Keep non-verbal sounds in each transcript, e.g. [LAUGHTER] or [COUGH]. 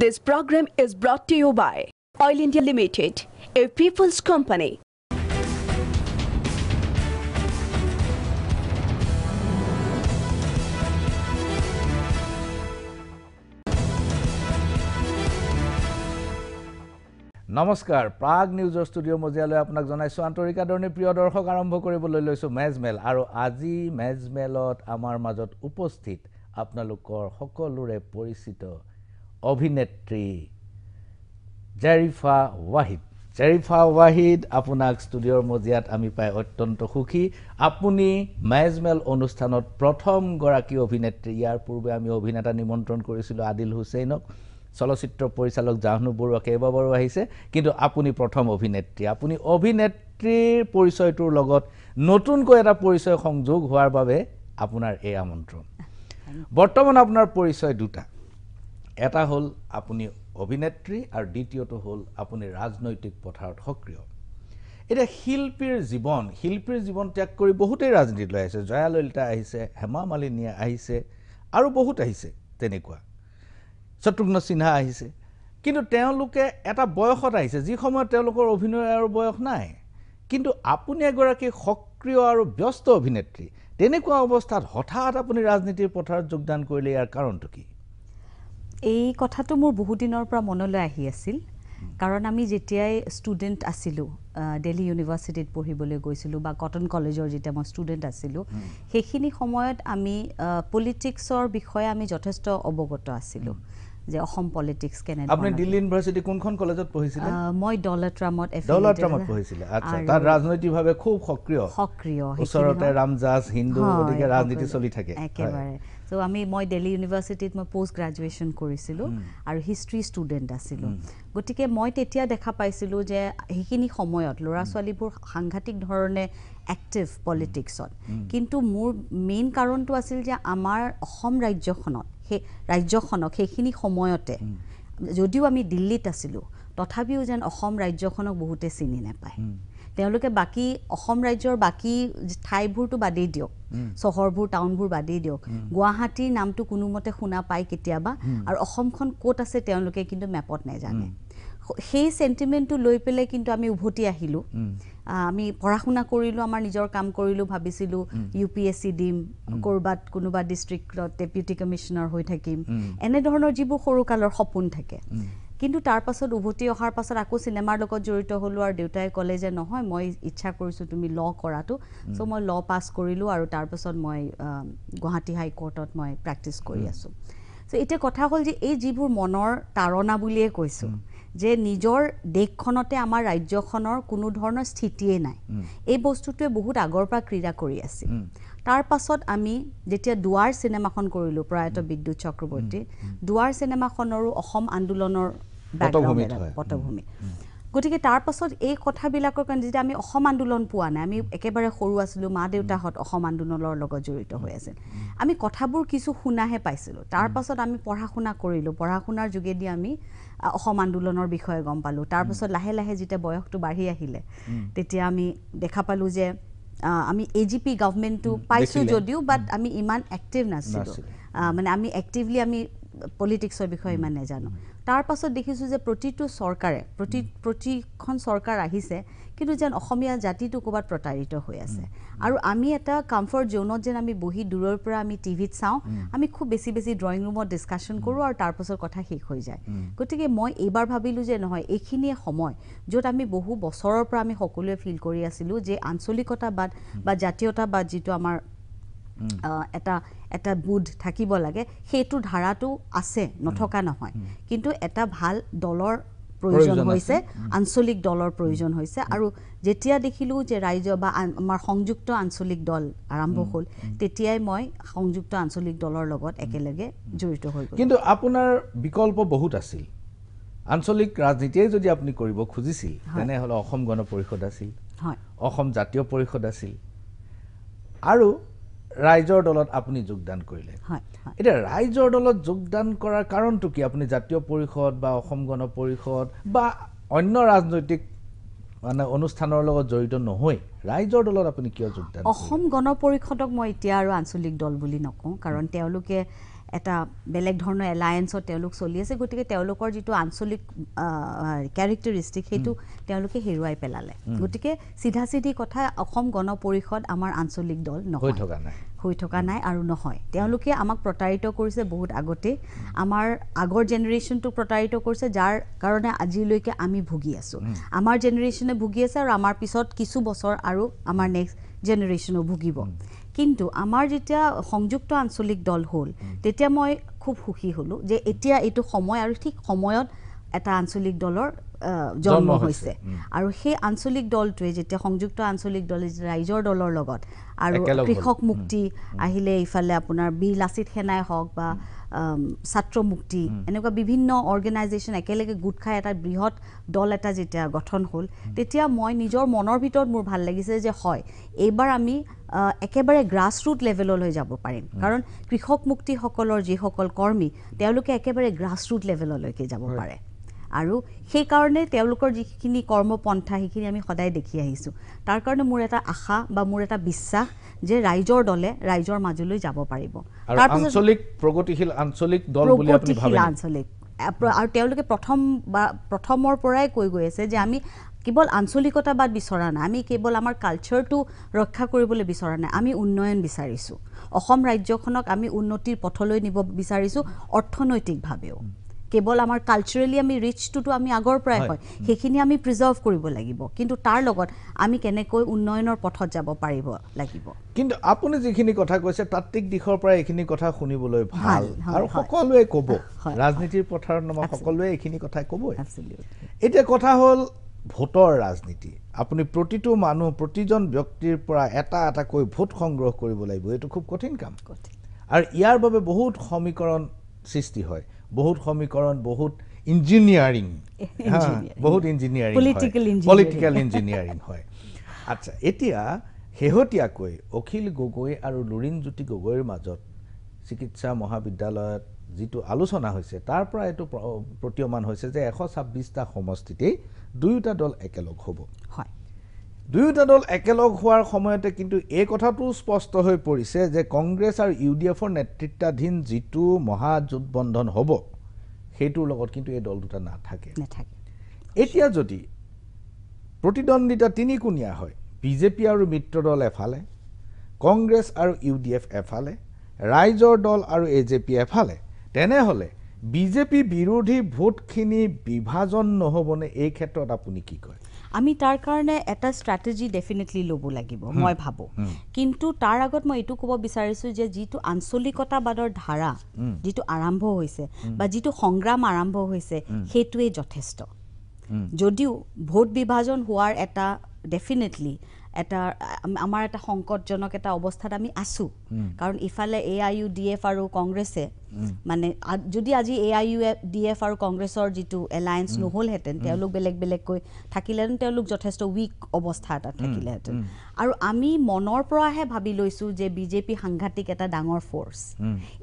This program is brought to you by Oil India Limited, a people's company. নমস্কাৰ প্ৰাগ নিউজৰ studio' মজিয়ালৈ আপোনাক জনাইছোঁ আন্তৰিক আদৰণি প্ৰিয় দৰ্শক আৰম্ভ কৰিবলৈ লৈছোঁ মেজমেল আৰু আজি মেজমেলত আমাৰ মাজত উপস্থিত আপোনালোকৰ সকলোৰে পৰিচিত অভিনেত্ৰী জেৰিফা ৱাহিদ জেৰিফা ৱাহিদ আপোনাক ষ্টুডিঅ'ৰ মজিয়াত আমি পাই অত্যন্ত সুখী আপুনি মেজমেল অনুষ্ঠানত প্ৰথমগৰাকী অভিনেত্ৰী ইয়াৰ পূৰ্বে আমি অভিনেতা নিমন্ত্ৰণ কৰিছিলোঁ আদিল হুছেইনক চলচ্চিত্ৰ পৰিচালক জাহ্নু বৰুৱা কেইবাবাৰো আহিছে কিন্তু আপুনি প্ৰথম অভিনেত্ৰী আপুনি অভিনেত্ৰীৰ পৰিচয়টোৰ লগত নতুনকৈ এটা পৰিচয় সংযোগ হোৱাৰ বাবে আপোনাৰ এই আমন্ত্ৰণ বৰ্তমান আপোনাৰ পৰিচয় দুটা এটা হ'ল আপুনি অভিনেত্ৰী আৰু দ্বিতীয়টো হ'ল আপুনি ৰাজনৈতিক পথাৰত সক্ৰিয় এতিয়া শিল্পীৰ জীৱন শিল্পীৰ জীৱন ত্যাগ কৰি বহুতেই ৰাজনীতিলৈ আহিছে জয়াললিতা আহিছে হেমা মালিনী আহিছে আৰু বহুত আহিছে তেনেকুৱা শত্ৰুঘ্ন সিনহা আহিছে কিন্তু তেওঁলোকে এটা বয়সত আহিছে যি সময়ত তেওঁলোকৰ অভিনয়ৰ বয়স নাই কিন্তু আপুনি এগৰাকী সক্ৰিয় আৰু ব্যস্ত অভিনেত্ৰী তেনেকুৱা অৱস্থাত হঠাৎ আপুনি ৰাজনীতিৰ পথাৰত যোগদান কৰিলে ইয়াৰ কাৰণটো কি এই কথাটো মোৰ বহুত দিনৰ পৰা মনলৈ আহি আছিল কাৰণ আমি যেতিয়াই ষ্টুডেণ্ট আছিলোঁ দেলহি ইউনিভাৰ্চিটিত পঢ়িবলৈ গৈছিলোঁ বা কটন কলেজৰ যেতিয়া মই ষ্টুডেণ্ট আছিলোঁ সেইখিনি সময়ত আমি পলিটিক্সৰ বিষয়ে আমি যথেষ্ট অৱগত আছিলো যে অসম পলিটিক্স কেনেদৰে মই দলতৰামত দলতৰামত পঢ়িছিলে আচ্ছা তাত ৰাজনৈতিকভাৱে খুব সক্ৰিয় সক্ৰিয় ওচৰতে ৰামজাজ হিন্দু গতিকে ৰাজনীতি চলি থাকে একেবাৰে চ' আমি মই দেল্হি ইউনিভাৰ্চিটিত মই পষ্ট গ্ৰেজুৱেশ্যন কৰিছিলোঁ hmm. আৰু হিষ্ট্ৰী ষ্টুডেণ্ট আছিলোঁ hmm. গতিকে মই তেতিয়া দেখা পাইছিলোঁ যে সেইখিনি সময়ত ল'ৰা hmm. ছোৱালীবোৰ সাংঘাতিক ধৰণে এক্টিভ পলিটিক্সত কিন্তু মোৰ মেইন কাৰণটো আছিল যে আমাৰ অসম ৰাজ্যখনত সেই ৰাজ্যখনক সেইখিনি সময়তে যদিও আমি দিল্লীত আছিলোঁ তথাপিও যেন অসম ৰাজ্যখনক বহুতে চিনি নাপায় তেওঁলোকে বাকী অসম ৰাজ্যৰ বাকী ঠাইবোৰতো বাদেই দিয়ক চহৰবোৰ টাউনবোৰ বাদেই দিয়ক গুৱাহাটীৰ নামটো কোনোমতে শুনা পায় কেতিয়াবা আৰু অসমখন ক'ত আছে তেওঁলোকে কিন্তু মেপত নাজানে সেই চেণ্টিমেণ্টটো লৈ পেলাই কিন্তু আমি উভতি আহিলোঁ আমি পঢ়া শুনা কৰিলোঁ আমাৰ নিজৰ কাম কৰিলোঁ ভাবিছিলোঁ ইউ পি এছ চি দিম ক'ৰবাত কোনোবা ডিষ্ট্ৰিক্টত ডেপুটি কমিশ্যনাৰ হৈ থাকিম এনেধৰণৰ যিবোৰ সৰু কালৰ সপোন থাকে কিন্তু তাৰ পাছত উভতি অহাৰ পাছত আকৌ চিনেমাৰ লগত জড়িত হ'লোঁ আৰু দেউতাই ক'লে যে নহয় মই ইচ্ছা কৰিছোঁ তুমি ল কৰাটো চ' মই ল পাছ কৰিলোঁ আৰু তাৰপাছত মই গুৱাহাটী হাইকৰ্টত মই প্ৰেক্টিছ কৰি আছোঁ চ' এতিয়া কথা হ'ল যে এই যিবোৰ মনৰ তাৰণা বুলিয়ে কৈছোঁ যে নিজৰ দেশখনতে আমাৰ ৰাজ্যখনৰ কোনো ধৰণৰ স্থিতিয়ে নাই এই বস্তুটোৱে বহুত আগৰ পৰা ক্ৰীড়া কৰি আছিল তাৰ পাছত আমি যেতিয়া দুৱাৰ চিনেমাখন কৰিলোঁ প্ৰয়াত বিদ্যুৎ চক্ৰৱৰ্তী দুৱাৰ চিনেমাখনৰো অসম আন্দোলনৰ বেকগ্ৰাউণ্ড পটভূমি গতিকে তাৰ পাছত এই কথাবিলাকৰ কাৰণে যেতিয়া আমি অসম আন্দোলন পোৱা নাই আমি একেবাৰে সৰু আছিলোঁ মা দেউতাহঁত অসম আন্দোলনৰ লগত জড়িত হৈ আছিল আমি কথাবোৰ কিছু শুনাহে পাইছিলোঁ তাৰ পাছত আমি পঢ়া শুনা কৰিলোঁ পঢ়া শুনাৰ যোগেদি আমি অসম আন্দোলনৰ বিষয়ে গম পালোঁ তাৰপাছত লাহে লাহে যেতিয়া বয়সটো বাঢ়ি আহিলে তেতিয়া আমি দেখা পালোঁ যে আমি এ জি পি গভমেণ্টটো পাইছোঁ যদিও বাট আমি ইমান এক্টিভ নাছিলোঁ মানে আমি এক্টিভলি আমি পলিটিক্সৰ বিষয়ে ইমান নাজানো তাৰপাছত দেখিছোঁ যে প্ৰতিটো চৰকাৰে প্ৰতি প্ৰতিখন চৰকাৰ আহিছে কিন্তু যেন অসমীয়া জাতিটো ক'ৰবাত প্ৰতাৰিত হৈ আছে আৰু আমি এটা কমফৰ্ট জ'নত যেন আমি বহি দূৰৰ পৰা আমি টিভিত চাওঁ আমি খুব বেছি বেছি ড্ৰয়িং ৰুমত ডিছকাশ্যন কৰোঁ আৰু তাৰপাছত কথা শেষ হৈ যায় গতিকে মই এইবাৰ ভাবিলোঁ যে নহয় এইখিনিয়ে সময় য'ত আমি বহু বছৰৰ পৰা আমি সকলোৱে ফিল কৰি আছিলোঁ যে আঞ্চলিকতাবাদ বা জাতীয়তাবাদ যিটো আমাৰ এটা এটা বোধ থাকিব লাগে সেইটো ধাৰাটো আছে নথকা নহয় কিন্তু এটা ভাল দলৰ প্ৰয়োজন হৈছে আঞ্চলিক দলৰ প্ৰয়োজন হৈছে আৰু যেতিয়া দেখিলোঁ যে ৰাইজৰ বা আমাৰ সংযুক্ত আঞ্চলিক দল আৰম্ভ হ'ল তেতিয়াই মই সংযুক্ত আঞ্চলিক দলৰ লগত একেলগে জড়িত হৈ গ'লোঁ কিন্তু আপোনাৰ বিকল্প বহুত আছিল আঞ্চলিক ৰাজনীতিয়ে যদি আপুনি কৰিব খুজিছিল তেনেহ'লে অসম গণ পৰিষদ আছিল হয় অসম জাতীয় পৰিষদ আছিল আৰু ৰাইজৰ দলত আপুনি যোগদান কৰিলে এতিয়া ৰাইজৰ দলত যোগদান কৰাৰ কাৰণটো কি আপুনি জাতীয় পৰিষদ বা অসম গণ পৰিষদ বা অন্য ৰাজনৈতিক মানে অনুষ্ঠানৰ লগত জড়িত নহৈ ৰাইজৰ দলত আপুনি কিয় যোগদান অসম গণ পৰিষদক মই এতিয়া আৰু আঞ্চলিক দল বুলি নকওঁ কাৰণ তেওঁলোকে এটা বেলেগ ধৰণৰ এলায়েঞ্চত তেওঁলোক চলি আছে গতিকে তেওঁলোকৰ যিটো আঞ্চলিক কেৰেক্টাৰিষ্টিক সেইটো তেওঁলোকে হেৰুৱাই পেলালে গতিকে চিধা চিধি কথা অসম গণ পৰিষদ আমাৰ আঞ্চলিক দল নহয় হৈ থকা নাই আৰু নহয় তেওঁলোকে আমাক প্ৰতাৰিত কৰিছে বহুত আগতে আমাৰ আগৰ জেনেৰেশ্যনটোক প্ৰতাৰিত কৰিছে যাৰ কাৰণে আজিলৈকে আমি ভুগি আছোঁ আমাৰ জেনেৰেশ্যনে ভুগি আছে আৰু আমাৰ পিছত কিছু বছৰ আৰু আমাৰ নেক্সট জেনেৰেশ্যনেও ভুগিব কিন্তু আমাৰ যেতিয়া সংযুক্ত আঞ্চলিক দল হ'ল তেতিয়া মই খুব সুখী হ'লোঁ যে এতিয়া এইটো সময় আৰু ঠিক সময়ত এটা আঞ্চলিক দলৰ জন্ম হৈছে আৰু সেই আঞ্চলিক দলটোৱে যেতিয়া সংযুক্ত আঞ্চলিক দল ৰাইজৰ দলৰ লগত আৰু কৃষক মুক্তি আহিলে ইফালে আপোনাৰ বি লাচিত সেনাই হওক বা ছাত্ৰ মুক্তি এনেকুৱা বিভিন্ন অৰ্গেনাইজেশ্যন একেলগে গোট খাই এটা বৃহৎ দল এটা যেতিয়া গঠন হ'ল তেতিয়া মই নিজৰ মনৰ ভিতৰত মোৰ ভাল লাগিছে যে হয় এইবাৰ আমি একেবাৰে গ্ৰাছৰুট লেভেললৈ যাব পাৰিম কাৰণ কৃষক মুক্তিসকলৰ যিসকল কৰ্মী তেওঁলোকে একেবাৰে গ্ৰাছৰুট লেভেললৈকে যাব পাৰে আৰু সেইকাৰণে তেওঁলোকৰ যিখিনি কৰ্মপন্থা সেইখিনি আমি সদায় দেখি আহিছোঁ তাৰ কাৰণে মোৰ এটা আশা বা মোৰ এটা বিশ্বাস যে ৰাইজৰ দলে ৰাইজৰ মাজলৈ যাব পাৰিব প্ৰগতিশীল আঞ্চলিক আঞ্চলিক আৰু তেওঁলোকে প্ৰথম বা প্ৰথমৰ পৰাই কৈ গৈ আছে যে আমি কেৱল আঞ্চলিকতাবাদ বিচৰা নাই আমি কেৱল আমাৰ কালচাৰটো ৰক্ষা কৰিবলৈ বিচৰা নাই আমি উন্নয়ন বিচাৰিছোঁ অসম ৰাজ্যখনক আমি উন্নতিৰ পথলৈ নিব বিচাৰিছোঁ অৰ্থনৈতিকভাৱেও কেৱল আমাৰ কালচাৰেলি আমি ৰিচটোতো আমি আগৰ পৰাই হয় সেইখিনি আমি প্ৰিজাৰ্ভ কৰিব লাগিব কিন্তু তাৰ লগত আমি কেনেকৈ উন্নয়নৰ পথত যাব পাৰিব লাগিব কিন্তু আপুনি যিখিনি কথা কৈছে তাত্বিক দিশৰ পৰা এইখিনি কথা শুনিবলৈ ভাল আৰু সকলোৱে ক'ব ৰাজনীতিৰ পথাৰত নহয় সকলোৱে এইখিনি কথাই ক'বই এতিয়া কথা হ'ল ভোটৰ ৰাজনীতি আপুনি প্ৰতিটো মানুহ প্ৰতিজন ব্যক্তিৰ পৰা এটা এটাকৈ ভোট সংগ্ৰহ কৰিব লাগিব এইটো খুব কঠিন কাম আৰু ইয়াৰ বাবে বহুত সমীকৰণ সৃষ্টি হয় বহুত সমীকৰণ বহুত ইঞ্জিনিয়াৰিং বহুত ইঞ্জিনিয়াৰিং পলিটিকেল ইঞ্জিনিয়াৰিং হয় আচ্ছা এতিয়া শেহতীয়াকৈ অখিল গগৈ আৰু লুৰিণজ্যোতি গগৈৰ মাজত চিকিৎসা মহাবিদ্যালয়ত যিটো আলোচনা হৈছে তাৰ পৰা এইটো প্ৰতীয়মান হৈছে যে এশ ছাব্বিছটা সমষ্টিতেই দুয়োটা দল একেলগ হ'ব হয় দুয়োটা দল একেলগ হোৱাৰ সময়তে কিন্তু এই কথাটোও স্পষ্ট হৈ পৰিছে যে কংগ্ৰেছ আৰু ইউ ডি এফৰ নেতৃত্বাধীন যিটো মহাজোটবন্ধন হ'ব সেইটোৰ লগত কিন্তু এই দল দুটা নাথাকে নাথাকে এতিয়া যদি প্ৰতিদ্বন্দ্বিতা তিনিকুণীয়া হয় বিজেপি আৰু মিত্ৰ দল এফালে কংগ্ৰেছ আৰু ইউ ডি এফ এফালে ৰাইজৰ দল আৰু এ জে পি এফালে তেনেহ'লে বিজেপি বিৰোধী ভোটখিনি বিভাজন নহ'বনে এই ক্ষেত্ৰত আপুনি কি কয় আমি তাৰ কাৰণে এটা ষ্ট্ৰেটেজি ডেফিনেটলি ল'ব লাগিব মই ভাবোঁ কিন্তু তাৰ আগত মই এইটো ক'ব বিচাৰিছোঁ যে যিটো আঞ্চলিকতাবাদৰ ধাৰা যিটো আৰম্ভ হৈছে বা যিটো সংগ্ৰাম আৰম্ভ হৈছে সেইটোৱেই যথেষ্ট যদিও ভোট বিভাজন হোৱাৰ এটা ডেফিনেটলি এটা আমাৰ এটা সংকটজনক এটা অৱস্থাত আমি আছোঁ কাৰণ ইফালে A I U D F আৰু কংগ্ৰেছে মানে যদি আজি A I U F D F আৰু কংগ্ৰেছৰ যিটো এলায়েঞ্চ নহ'লহেঁতেন তেওঁলোক বেলেগ বেলেগকৈ থাকিলেহেঁতেন তেওঁলোক যথেষ্ট উইক অৱস্থা এটা থাকিলেহেঁতেন আৰু আমি মনৰ পৰাহে ভাবি লৈছোঁ যে বিজেপি সাংঘাতিক এটা ডাঙৰ ফ'ৰ্চ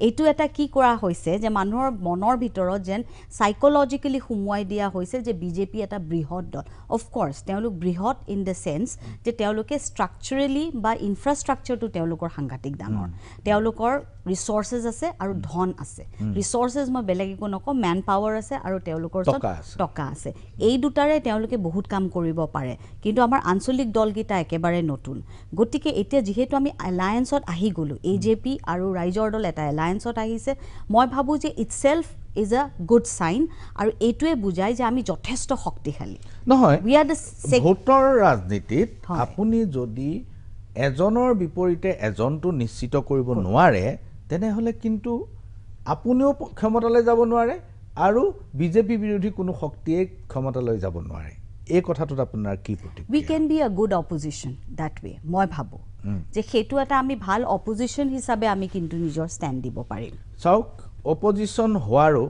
এইটো এটা কি কৰা হৈছে যে মানুহৰ মনৰ ভিতৰত যেন চাইক'লজিকেলি সোমোৱাই দিয়া হৈছে যে বিজেপি এটা বৃহৎ দল অফক'ৰ্চ তেওঁলোক বৃহৎ ইন দ্য চেন্স যে তেওঁলোকে ষ্ট্ৰাকচাৰেলি বা ইনফ্ৰাষ্ট্ৰাকচাৰটো তেওঁলোকৰ সাংঘাতিক ডাঙৰ তেওঁলোকৰ ৰিচৰ্চেছ আছে আৰু ধন আছে ৰিচৰ্চেছ মই বেলেগ একো নকওঁ মেন পাৱাৰ আছে আৰু তেওঁলোকৰ ওচৰত টকা আছে এই দুটাৰে তেওঁলোকে বহুত কাম কৰিব পাৰে কিন্তু আমাৰ আঞ্চলিক দলকেইটা একেবাৰে নতুন গতিকে এতিয়া যিহেতু আমি এলায়েঞ্চত আহি গ'লোঁ এ জে পি আৰু ৰাইজৰ দল এটা এলায়েঞ্চত আহিছে মই ভাবোঁ যে itself is a good sign আৰু এইটোৱে বুজায় যে আমি যথেষ্ট শক্তিশালী নহয় ভোটৰ ৰাজনীতিত আপুনি যদি এজনৰ বিপৰীতে এজনটো নিশ্চিত কৰিব নোৱাৰে তেনেহ'লে কিন্তু আপুনিও ক্ষমতালৈ যাব নোৱাৰে আৰু বিজেপি বিৰোধী কোনো শক্তিয়ে ক্ষমতালৈ যাব নোৱাৰে এই কথাটোত আপোনাৰ কি প্ৰতি we can be a good opposition that way মই ভাবোঁ যে সেইটো এটা আমি ভাল অপজিশ্যন হিচাপে আমি কিন্তু নিজৰ ষ্টেণ্ড দিব পাৰিম চাওক অপজিশ্যন হোৱাৰো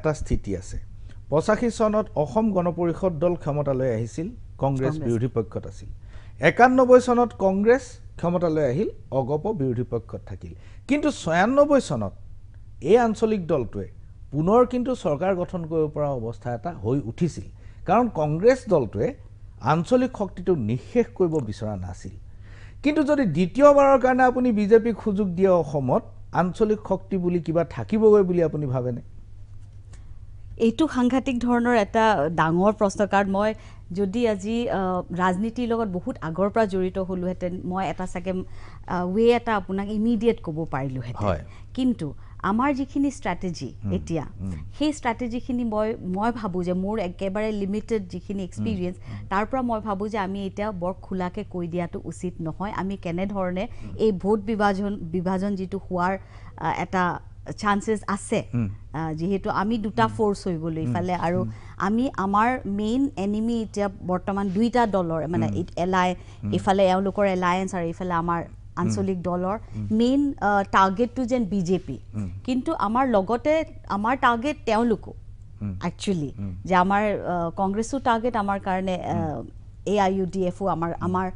এটা স্থিতি আছে পঁচাশী চনত অসম গণ পৰিষদ দল ক্ষমতালৈ আহিছিল কংগ্ৰেছ বিৰোধী পক্ষত আছিল একানব্বৈ চনত কংগ্ৰেছ ক্ষমতালৈ আহিল অগপ বিৰোধী পক্ষত থাকিল কিন্তু ছয়ান্নব্বৈ চনত এই আঞ্চলিক দলটোৱে পুনৰ কিন্তু চৰকাৰ গঠন কৰিব পৰা অৱস্থা এটা হৈ উঠিছিল কাৰণ কংগ্ৰেছ দলটোৱে আঞ্চলিক শক্তিটো নিঃশেষ কৰিব বিচৰা নাছিল কিন্তু যদি দ্বিতীয়বাৰৰ কাৰণে আপুনি বিজেপিক সুযোগ দিয়ে অসমত আঞ্চলিক শক্তি বুলি কিবা থাকিবগৈ বুলি আপুনি ভাবেনে এইটো সাংঘাতিক ধৰণৰ এটা ডাঙৰ প্ৰশ্ন কাৰণ মই যদি আজি ৰাজনীতিৰ লগত বহুত আগৰ পৰা জড়িত হ'লোহেঁতেন মই এটা চাগে ৱে এটা আপোনাক ইমিডিয়েট ক'ব পাৰিলোহেঁতেন কিন্তু আমাৰ যিখিনি ষ্ট্ৰেটেজি এতিয়া সেই ষ্ট্ৰেটেজিখিনি মই মই ভাবোঁ যে মোৰ একেবাৰে লিমিটেড যিখিনি এক্সপিৰিয়েঞ্চ তাৰ পৰা মই ভাবোঁ যে আমি এতিয়া বৰ খোলাকৈ কৈ দিয়াটো উচিত নহয় আমি কেনেধৰণে এই ভোট বিভাজন বিভাজন যিটো হোৱাৰ এটা চান্সেছ আছে যিহেতু আমি দুটা ফ'ৰ্চ হৈ গ'লোঁ ইফালে আৰু আমি আমাৰ মেইন এনিমি এতিয়া বৰ্তমান দুইটা দলৰ মানে এলাই ইফালে এওঁলোকৰ এলায়েঞ্চ আৰু ইফালে আমাৰ আঞ্চলিক দলৰ মেইন টাৰ্গেটটো যেন বিজেপি কিন্তু আমাৰ লগতে আমাৰ টাৰ্গেট তেওঁলোকো একচুৱেলি যে আমাৰ কংগ্ৰেছো টাৰ্গেট আমাৰ কাৰণে A I U D F অ' আমাৰ আমাৰ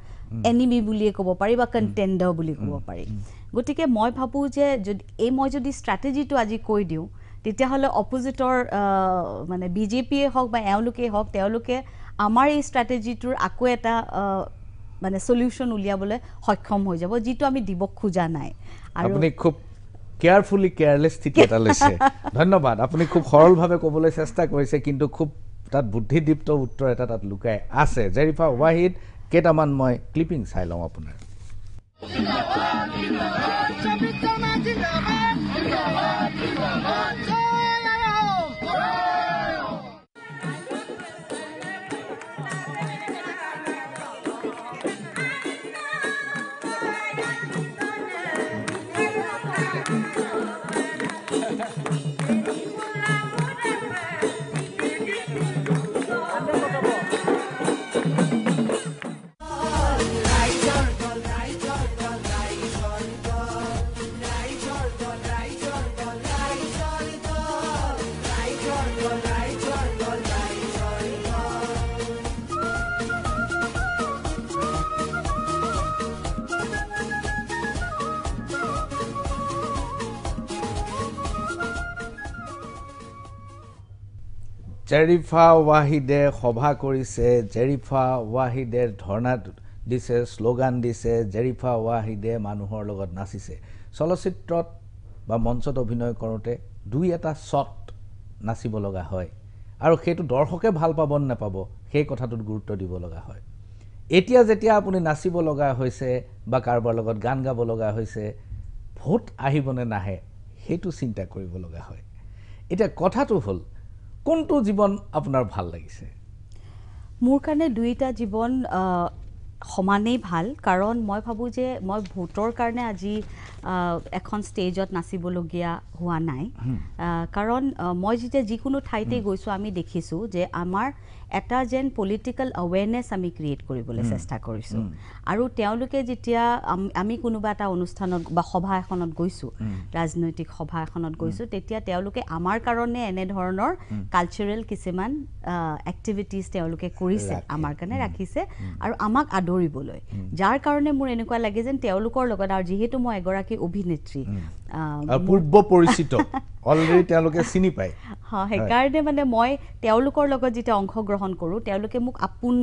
এনিমি বুলিয়ে ক'ব পাৰি বা কণ্টেণ্ডাৰ বুলি ক'ব পাৰি গতিকে মই ভাবোঁ যে যদি এই মই যদি ষ্ট্ৰেটেজিটো আজি কৈ দিওঁ তেতিয়াহ'লে অপজিটৰ মানে বিজেপিয়ে হওক বা এওঁলোকেই হওক তেওঁলোকে আমাৰ এই ষ্ট্ৰেটেজিটোৰ আকৌ এটা মানে সলিউশন উলিয়াবলৈ সক্ষম হৈ যাব যিটো আমি দিব খোজা নাই আপুনি খুব কেয়াৰফুলি কেয়াৰলেছ স্থিতি এটা লৈছে [LAUGHS] ধন্যবাদ আপুনি খুব সৰলভাৱে ক'বলৈ চেষ্টা কৰিছে কিন্তু খুব তাত বুদ্ধিদীপ্ত উত্তৰ এটা তাত লুকাই আছে জেৰিফা ৱাহিদ কেইটামান মই ক্লিপিং চাই লওঁ আপোনাৰ জিন্দাবাদ জিন্দাবাদ জিন্দাবাদ জিন্দাবাদ জিন্দাবাদ জেৰিফা ৱাহিদে সভা কৰিছে জেৰিফা ৱাহিদে ধৰ্ণা দিছে শ্লোগান দিছে জেৰিফা ৱাহিদে মানুহৰ লগত নাচিছে চলচ্চিত্ৰত বা মঞ্চত অভিনয় কৰোঁতে দুই এটা শ্বট নাচিব লগা হয় আৰু সেইটো দৰ্শকে ভাল পাব নে নাপাব সেই কথাটোত গুৰুত্ব দিব লগা হয় এতিয়া যেতিয়া আপুনি নাচিব লগা হৈছে বা কাৰোবাৰ লগত গান গাব লগা হৈছে ভোট আহিবনে নাহে সেইটো চিন্তা কৰিব লগা হয় এতিয়া কথাটো হ'ল কোনটো জীৱন আপোনাৰ ভাল লাগিছে মোৰ কাৰণে দুয়োটা জীৱন সমানেই ভাল কাৰণ মই ভাবোঁ যে মই ভোটৰ কাৰণে আজি এখন ষ্টেজত নাচিবলগীয়া হোৱা নাই কাৰণ মই যেতিয়া যিকোনো ঠাইতে গৈছোঁ আমি দেখিছোঁ যে আমাৰ এটা যেন পলিটিকেল অৱেৰনেছ আমি ক্ৰিয়েট কৰিবলৈ চেষ্টা কৰিছোঁ আৰু তেওঁলোকে যেতিয়া আমি কোনোবা এটা অনুষ্ঠানত বা সভা এখনত গৈছোঁ ৰাজনৈতিক সভা এখনত গৈছোঁ তেতিয়া তেওঁলোকে আমাৰ কাৰণে এনেধৰণৰ কালচাৰেল কিছুমান এক্টিভিটিজ তেওঁলোকে কৰিছে আমাৰ কাৰণে ৰাখিছে আৰু আমাক আদৰিবলৈ যাৰ কাৰণে মোৰ এনেকুৱা লাগে যেন তেওঁলোকৰ লগত আৰু যিহেতু মই এগৰাকী অভিনেত্ৰী পূৰ্ব পৰিচিত [LAUGHS] অলৰেডি তেওঁলোকে চিনি পায় হ্যাঁ সেইকাৰণে মানে মই তেওঁলোকৰ লগত যেতিয়া অংশগ্ৰহণ কৰোঁ তেওঁলোকে মোক আপোন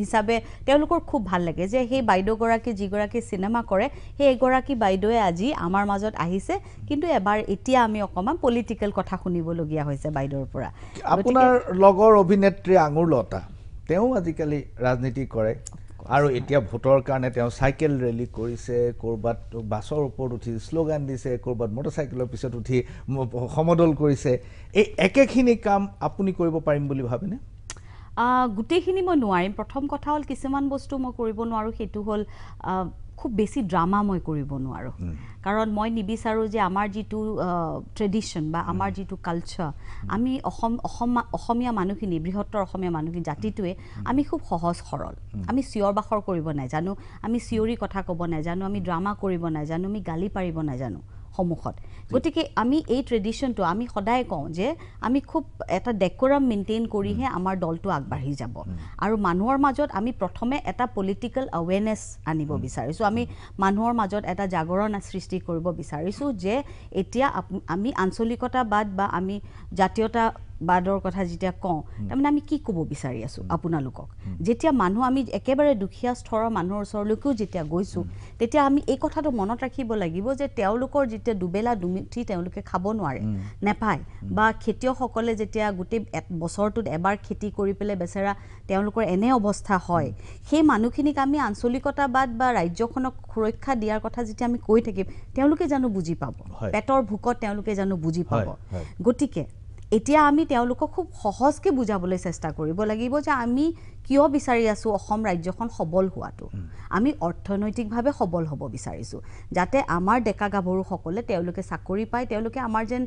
হিচাপে তেওঁলোকৰ খুব ভাল লাগে যে সেই বাইদেউগৰাকী যিগৰাকী চিনেমা কৰে সেই এগৰাকী বাইদেৱে আজি আমাৰ মাজত আহিছে কিন্তু এবাৰ এতিয়া আমি অকণমান পলিটিকেল কথা শুনিবলগীয়া হৈছে বাইদেউৰ পৰা আপোনাৰ লগৰ অভিনেত্ৰী আঙুৰ লতা তেওঁ আজিকালি ৰাজনীতি কৰে আৰু এতিয়া ভোটৰ কাৰণে তেওঁ চাইকেল ৰেলী কৰিছে ক'ৰবাত বাছৰ ওপৰত উঠি শ্লোগান দিছে ক'ৰবাত মটৰচাইকেলৰ পিছত উঠি সমদল কৰিছে এই একেখিনি কাম আপুনি কৰিব পাৰিম বুলি ভাবেনে গোটেইখিনি মই নোৱাৰিম প্ৰথম কথা হ'ল কিছুমান বস্তু মই কৰিব নোৱাৰোঁ সেইটো হ'ল খুব বেছি ড্ৰামা মই কৰিব নোৱাৰোঁ কাৰণ মই নিবিচাৰোঁ যে আমাৰ যিটো ট্ৰেডিশ্যন বা আমাৰ যিটো কালচাৰ আমি অসম অসম অসমীয়া মানুহখিনি বৃহত্তৰ অসমীয়া মানুহখিনি জাতিটোৱে আমি খুব সহজ সৰল আমি চিঞৰ বাখৰ কৰিব নাজানো আমি চিঞৰি কথা ক'ব নাজানো আমি ড্ৰামা কৰিব নাজানো আমি গালি পাৰিব নাজানো সন্মুখত গতিকে আমি এই ট্ৰেডিশ্যনটো আমি সদায় কওঁ যে আমি খুব এটা ডেকৰাম মেইনটেইন কৰিহে আমাৰ দলটো আগবাঢ়ি যাব আৰু মানুহৰ মাজত আমি প্ৰথমে এটা পলিটিকেল এৱেৰনেছ আনিব বিচাৰিছোঁ আমি মানুহৰ মাজত এটা জাগৰণ সৃষ্টি কৰিব বিচাৰিছোঁ যে এতিয়া আমি আঞ্চলিকতাবাদ বা আমি জাতীয়তা বাদৰ কথা যেতিয়া কওঁ তাৰমানে আমি কি ক'ব বিচাৰি আছোঁ আপোনালোকক যেতিয়া মানুহ আমি একেবাৰে দুখীয়া স্তৰৰ মানুহৰ ওচৰলৈকেও যেতিয়া গৈছোঁ তেতিয়া আমি এই কথাটো মনত ৰাখিব লাগিব যে তেওঁলোকৰ যেতিয়া দুবেলা দুমুঠি তেওঁলোকে খাব নোৱাৰে নেপায় বা খেতিয়কসকলে যেতিয়া গোটেই বছৰটোত এবাৰ খেতি কৰি পেলাই বেচেৰা তেওঁলোকৰ এনে অৱস্থা হয় সেই মানুহখিনিক আমি আঞ্চলিকতাবাদ বা ৰাজ্যখনক সুৰক্ষা দিয়াৰ কথা যেতিয়া আমি কৈ থাকিম তেওঁলোকে জানো বুজি পাব পেটৰ ভোকত তেওঁলোকে জানো বুজি পাব গতিকে এতিয়া আমি তেওঁলোকক খুব সহজকৈ বুজাবলৈ চেষ্টা কৰিব লাগিব যে আমি কিয় বিচাৰি আছোঁ অসম ৰাজ্যখন সবল হোৱাটো আমি অৰ্থনৈতিকভাৱে সবল হ'ব বিচাৰিছোঁ যাতে আমাৰ ডেকা গাভৰুসকলে তেওঁলোকে চাকৰি পায় তেওঁলোকে আমাৰ যেন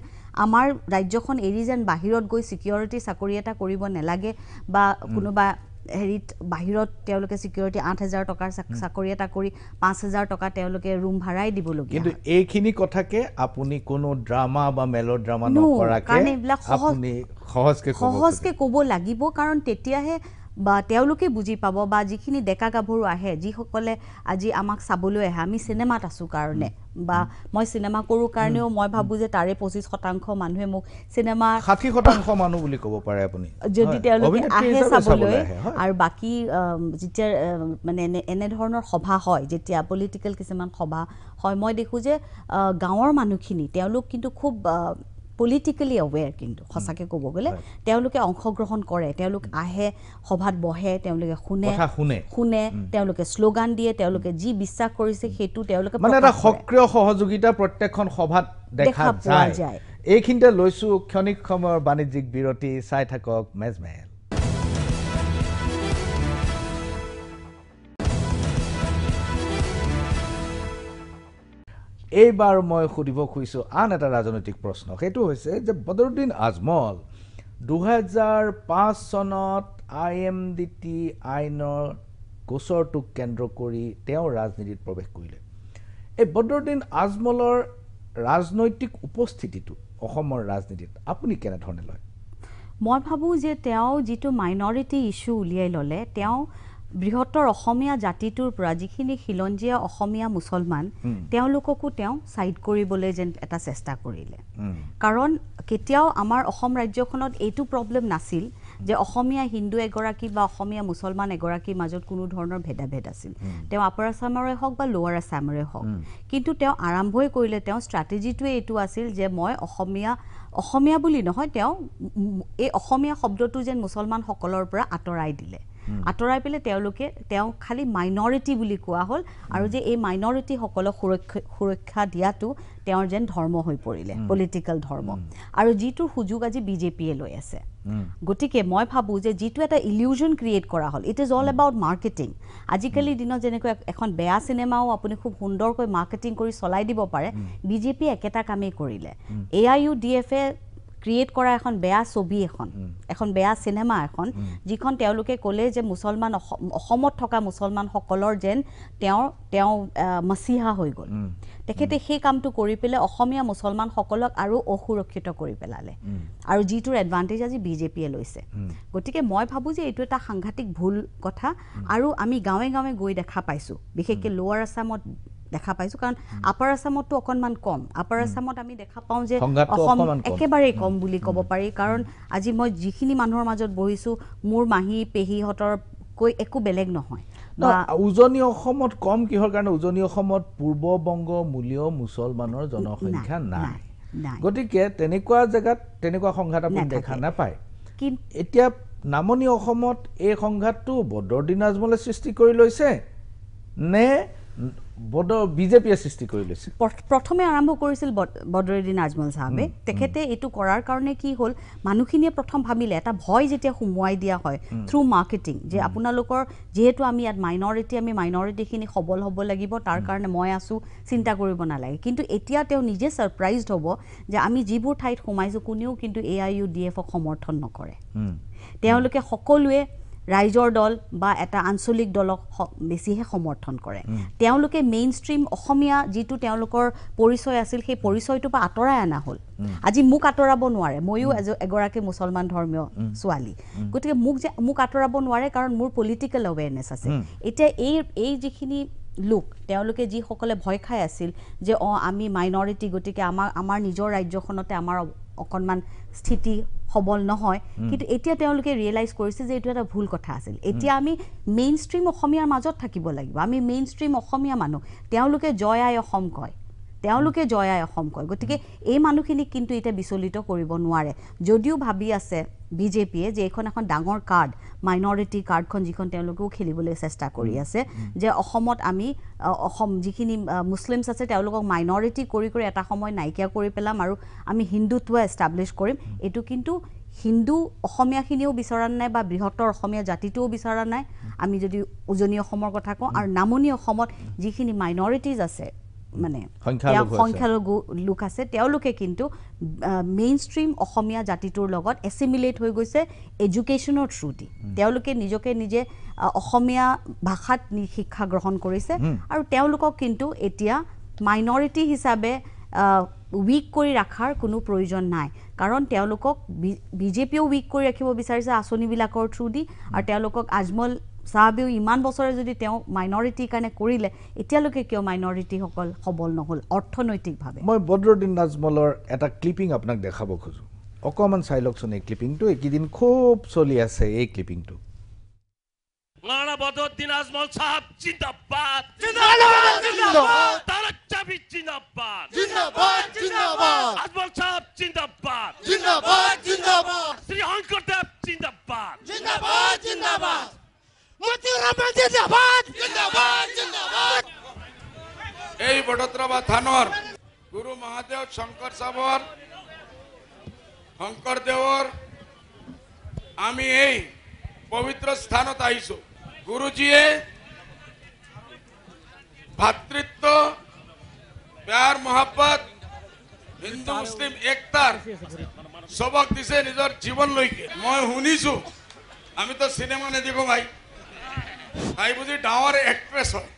আমাৰ ৰাজ্যখন এৰি যেন বাহিৰত গৈ ছিকিউৰিটি চাকৰি এটা কৰিব নালাগে বা কোনোবা হেৰিত বাহিৰত তেওঁলোকে চিকিউৰিটি আঠ হাজাৰ টকাৰ চাকৰি এটা কৰি পাঁচ হাজাৰ টকা তেওঁলোকে ৰুম ভাড়াই দিবলগীয়া কিন্তু এইখিনি কথাকে আপুনি কোনো ড্ৰামা বা মেলো ড্ৰামা নকৰাকে এইবিলাক সহজকে ক'ব লাগিব কাৰণ তেতিয়াহে বা তেওঁলোকে বুজি পাব বা যিখিনি ডেকা গাভৰু আহে যিসকলে আজি আমাক চাবলৈ আহে আমি চিনেমাত আছো কাৰণে বা মই চিনেমা কৰোঁ কাৰণেও মই ভাবোঁ যে তাৰে পঁচিছ শতাংশ মানুহে মোক চিনেমা ষাঠি শতাংশ মানুহ বুলি ক'ব পাৰে আপুনি যদি তেওঁলোকে আহে চাবলৈ আৰু বাকী যেতিয়া মানে এনেধৰণৰ সভা হয় যেতিয়া পলিটিকেল কিছুমান সভা হয় মই দেখোঁ যে গাঁৱৰ মানুহখিনি তেওঁলোক কিন্তু খুব পলিটিকেলি এৱেয়াৰ কিন্তু সঁচাকে ক'ব গ'লে তেওঁলোকে অংশগ্ৰহণ কৰে তেওঁলোক আহে সভাত বহে তেওঁলোকে শুনে শুনে শুনে তেওঁলোকে শ্লোগান দিয়ে তেওঁলোকে যি বিশ্বাস কৰিছে সেইটো তেওঁলোকে মানে এটা সক্ৰিয় সহযোগিতা প্ৰত্যেকখন সভাত দেখা পোৱা যায় এইখিনিতে লৈছো ক্ষণিক সময়ৰ বাণিজ্যিক বিৰতি চাই থাকক মেজমেহেল এইবাৰ মই সুধিব খুজিছোঁ আন এটা ৰাজনৈতিক প্ৰশ্ন সেইটো হৈছে যে বদৰুদ্দিন আজমল দুহেজাৰ পাঁচ চনত আই এম ডি টি আইনৰ গোচৰটোক কেন্দ্ৰ কৰি তেওঁ ৰাজনীতিত প্ৰৱেশ কৰিলে এই বদৰুদ্দিন আজমলৰ ৰাজনৈতিক উপস্থিতিটো অসমৰ ৰাজনীতিত আপুনি কেনেধৰণে লয় মই ভাবোঁ যে তেওঁ যিটো মাইনৰিটি ইছ্যু উলিয়াই ল'লে তেওঁ বৃহত্তৰ অসমীয়া জাতিটোৰ পৰা যিখিনি খিলঞ্জীয়া অসমীয়া মুছলমান তেওঁলোককো তেওঁ ছাইড কৰিবলৈ যেন এটা চেষ্টা কৰিলে কাৰণ কেতিয়াও আমাৰ অসম ৰাজ্যখনত এইটো প্ৰব্লেম নাছিল যে অসমীয়া হিন্দু এগৰাকী বা অসমীয়া মুছলমান এগৰাকীৰ মাজত কোনো ধৰণৰ ভেদাভেদ আছিল তেওঁ আপাৰ আছামৰে হওক বা লোৱাৰ আছামৰে হওক কিন্তু তেওঁ আৰম্ভই কৰিলে তেওঁ ষ্ট্ৰেটেজিটোৱে এইটো আছিল যে মই অসমীয়া অসমীয়া বুলি নহয় তেওঁ এই অসমীয়া শব্দটো যেন মুছলমানসকলৰ পৰা আঁতৰাই দিলে আঁতৰাই পেলাই তেওঁলোকে তেওঁক খালী মাইনৰিটি বুলি কোৱা হ'ল আৰু যে এই মাইনৰিটিসকলক সুৰক্ষা সুৰক্ষা দিয়াটো তেওঁৰ যেন ধৰ্ম হৈ পৰিলে পলিটিকেল ধৰ্ম আৰু যিটো সুযোগ আজি বিজেপিয়ে লৈ আছে গতিকে মই ভাবোঁ যে যিটো এটা ইলিউজন ক্ৰিয়েট কৰা হ'ল it is all about marketing আজিকালিৰ দিনত যেনেকৈ এখন বেয়া চিনেমাও আপুনি খুব সুন্দৰকৈ মাৰ্কেটিং কৰি চলাই দিব পাৰে বিজেপিয়ে একেটা কামেই কৰিলে A I U D F এ ক্ৰিয়েট কৰা এখন বেয়া ছবি এখন এখন বেয়া চিনেমা এখন যিখন তেওঁলোকে ক'লে যে মুছলমান অসমত থকা মুছলমানসকলৰ যেন তেওঁ তেওঁ মচিহা হৈ গ'ল তেখেতে সেই কামটো কৰি পেলাই অসমীয়া মুছলমানসকলক আৰু অসুৰক্ষিত কৰি পেলালে আৰু যিটোৰ এডভান্টেজ আজি বিজেপিয়ে লৈছে গতিকে মই ভাবোঁ যে এইটো এটা সাংঘাতিক ভুল কথা আৰু আমি গাঁৱে গাঁৱে গৈ দেখা পাইছোঁ বিশেষকৈ লৱাৰ আছামত দেখা পাইছো কাৰণ আপাৰ আসামতো অকণমান কম আপাৰ আসামত আমি দেখা পাওঁ যে অসম একেবাৰে কম বুলি কব পাৰি কাৰণ আজি মই যিখিনি মানুহৰ মাজত বহিছো মোৰ মাহি পেহি কৈ একো বেলেগ নহয় উজনি অসমত কম কিহৰ কাৰণে উজনি অসমত পূৰ্ববংগ মূলীয় মুছলমানৰ জনসংখ্যা নাই গতিকে তেনেকুৱা জেগাত তেনেকুৱা সংঘাত আপুনি দেখা নাপায় কিন্তু এতিয়া নামনি অসমত এই সংঘাতটো বদৰদিন আজমলে সৃষ্টি কৰি লৈছে নে বদৰ বিজেপিয়ে সৃষ্টি কৰি লৈছে প্ৰথমে আৰম্ভ কৰিছিল বদৰুদ্দিন আজমল চাহাবে তেখেতে এইটো কৰাৰ কাৰণে কি হ'ল মানুহখিনিয়ে প্ৰথম ভাবিলে এটা ভয় যেতিয়া সোমোৱাই দিয়া হয় থ্ৰু মাৰ্কেটিং যে আপোনালোকৰ যিহেতু আমি ইয়াত মাইনৰিটি আমি মাইনৰিটিখিনি সবল হ'ব লাগিব তাৰ কাৰণে মই আছোঁ চিন্তা কৰিব নালাগে কিন্তু এতিয়া তেওঁ নিজে ছাৰপ্ৰাইজড হ'ব যে আমি যিবোৰ ঠাইত সোমাইছোঁ কোনেও কিন্তু এ আই ইউ ডি এফক সমৰ্থন নকৰে তেওঁলোকে সকলোৱে ৰাইজৰ দল বা এটা আঞ্চলিক দলক বেছিহে সমৰ্থন কৰে তেওঁলোকে মেইন ষ্ট্ৰীম অসমীয়া যিটো তেওঁলোকৰ পৰিচয় আছিল সেই পৰিচয়টোৰ পৰা আঁতৰাই অনা হ'ল আজি মোক আঁতৰাব নোৱাৰে ময়ো এগৰাকী মুছলমান ধৰ্মীয় ছোৱালী গতিকে মোক যে মোক আঁতৰাব নোৱাৰে কাৰণ মোৰ পলিটিকেল এৱেৰনেছ আছে এতিয়া এই এই যিখিনি লোক তেওঁলোকে যিসকলে ভয় খাই আছিল যে অঁ আমি মাইনৰিটি গতিকে আমাৰ আমাৰ নিজৰ ৰাজ্যখনতে আমাৰ অকণমান স্থিতি সবল নহয় কিন্তু এতিয়া তেওঁলোকে ৰিয়েলাইজ কৰিছে যে এইটো এটা ভুল কথা আছিল এতিয়া আমি মেইন ষ্ট্ৰীম অসমীয়াৰ মাজত থাকিব লাগিব আমি মেইন ষ্ট্ৰীম অসমীয়া মানুহ তেওঁলোকে জয় আই অসম কয় তেওঁলোকে জয় আই অসম কয় গতিকে এই মানুহখিনিক কিন্তু এতিয়া বিচলিত কৰিব নোৱাৰে যদিও ভাবি আছে বিজেপিয়ে যে এইখন এখন ডাঙৰ কাৰ্ড মাইনৰিটি কাৰ্ডখন যিখন তেওঁলোকেও খেলিবলৈ চেষ্টা কৰি আছে যে অসমত আমি অসম যিখিনি মুছলিমছ আছে তেওঁলোকক মাইনৰিটি কৰি কৰি এটা সময় নাইকিয়া কৰি পেলাম আৰু আমি হিন্দুত্ব এষ্টাব্লিছ কৰিম এইটো কিন্তু হিন্দু অসমীয়াখিনিও বিচৰা নাই বা বৃহত্তৰ অসমীয়া জাতিটোও বিচৰা নাই আমি যদি উজনি অসমৰ কথা কওঁ আৰু নামনি অসমত যিখিনি মাইনৰিটিজ আছে মানে সংখ্যালঘু লোক আছে তেওঁলোকে কিন্তু মেইন ষ্ট্ৰীম অসমীয়া জাতিটোৰ লগত এছিমিলেট হৈ গৈছে এডুকেশ্যনৰ থ্ৰুদি তেওঁলোকে নিজকে নিজে অসমীয়া ভাষাত শিক্ষা গ্ৰহণ কৰিছে আৰু তেওঁলোকক কিন্তু এতিয়া মাইনৰিটি হিচাপে উইক কৰি ৰখাৰ কোনো প্ৰয়োজন নাই কাৰণ তেওঁলোকক বি বিজেপিয়েও উইক কৰি ৰাখিব বিচাৰিছে আঁচনিবিলাকৰ থ্ৰুদি আৰু তেওঁলোকক আজমল চাহাবিও ইমান বছৰে যদি তেওঁ মাইনৰিটিৰ কাৰণে কৰিলে এতিয়ালৈকে কিয় মাইনৰিটিসকল সবল নহ'ল অৰ্থনৈতিকভাৱে মই বদৰুদ্দিন নাজমলৰ এটা ক্লিপিং আপোনাক দেখাব খোজোঁ অকণমান চাই লওকচোন এই ক্লিপিংটো এইকেইদিন খুব চলি আছে এই ক্লিপিংটো মাওলানা বদরুদ্দিন আজমল সাহেব জিন্দাবাদ জিন্দাবাদ জিন্দাবাদ তারক চাবি জিন্দাবাদ জিন্দাবাদ জিন্দাবাদ আজমল সাহেব জিন্দাবাদ জিন্দাবাদ জিন্দাবাদ শ্রী হংকর জিন্দাবাদ জিন্দাবাদ জিন্দাবাদ জিন্দাবাদ জিন্দাবাদ জিন্দাবাদ এই বড়ত্রবা থানর গুরু মহাদেব শঙ্কর সাবর শঙ্কর দেওর আমি এই পবিত্র স্থানত আইছো গুরুজিয়ে ভাতৃত্ব প্যার মহাপত হিন্দু মুসলিম একতার সবক দিছে নিজের জীবন লৈকে মই শুনিছো আমি তো সিনেমা নেদিব ভাই আমি বুজি ডাঙৰ একট্রেস হয়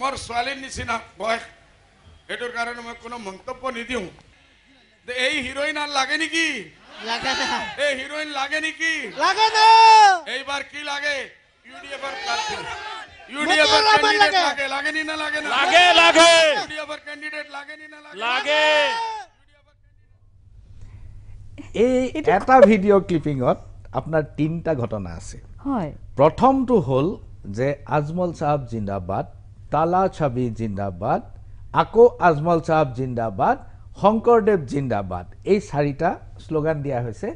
মোৰ ছোৱালীৰ নিচিনা বয়স সেইটোৰ কাৰণে মই কোনো মন্তব্য নিদিওঁ এই হিৰইন আৰু লাগে নাকি এই হিরোইন লাগে নাকি এইবার কি লাগে এই এটা ভিডিঅ' ক্লিপিঙত আপোনাৰ তিনিটা ঘটনা আছে হয় প্ৰথমটো হ'ল যে আজমল চাহাব জিন্দাবাদ তালা ছাবি জিন্দাবাদ আকৌ আজমল চাহাব জিন্দাবাদ শংকৰদেৱ জিন্দাবাদ এই চাৰিটা শ্লোগান দিয়া হৈছে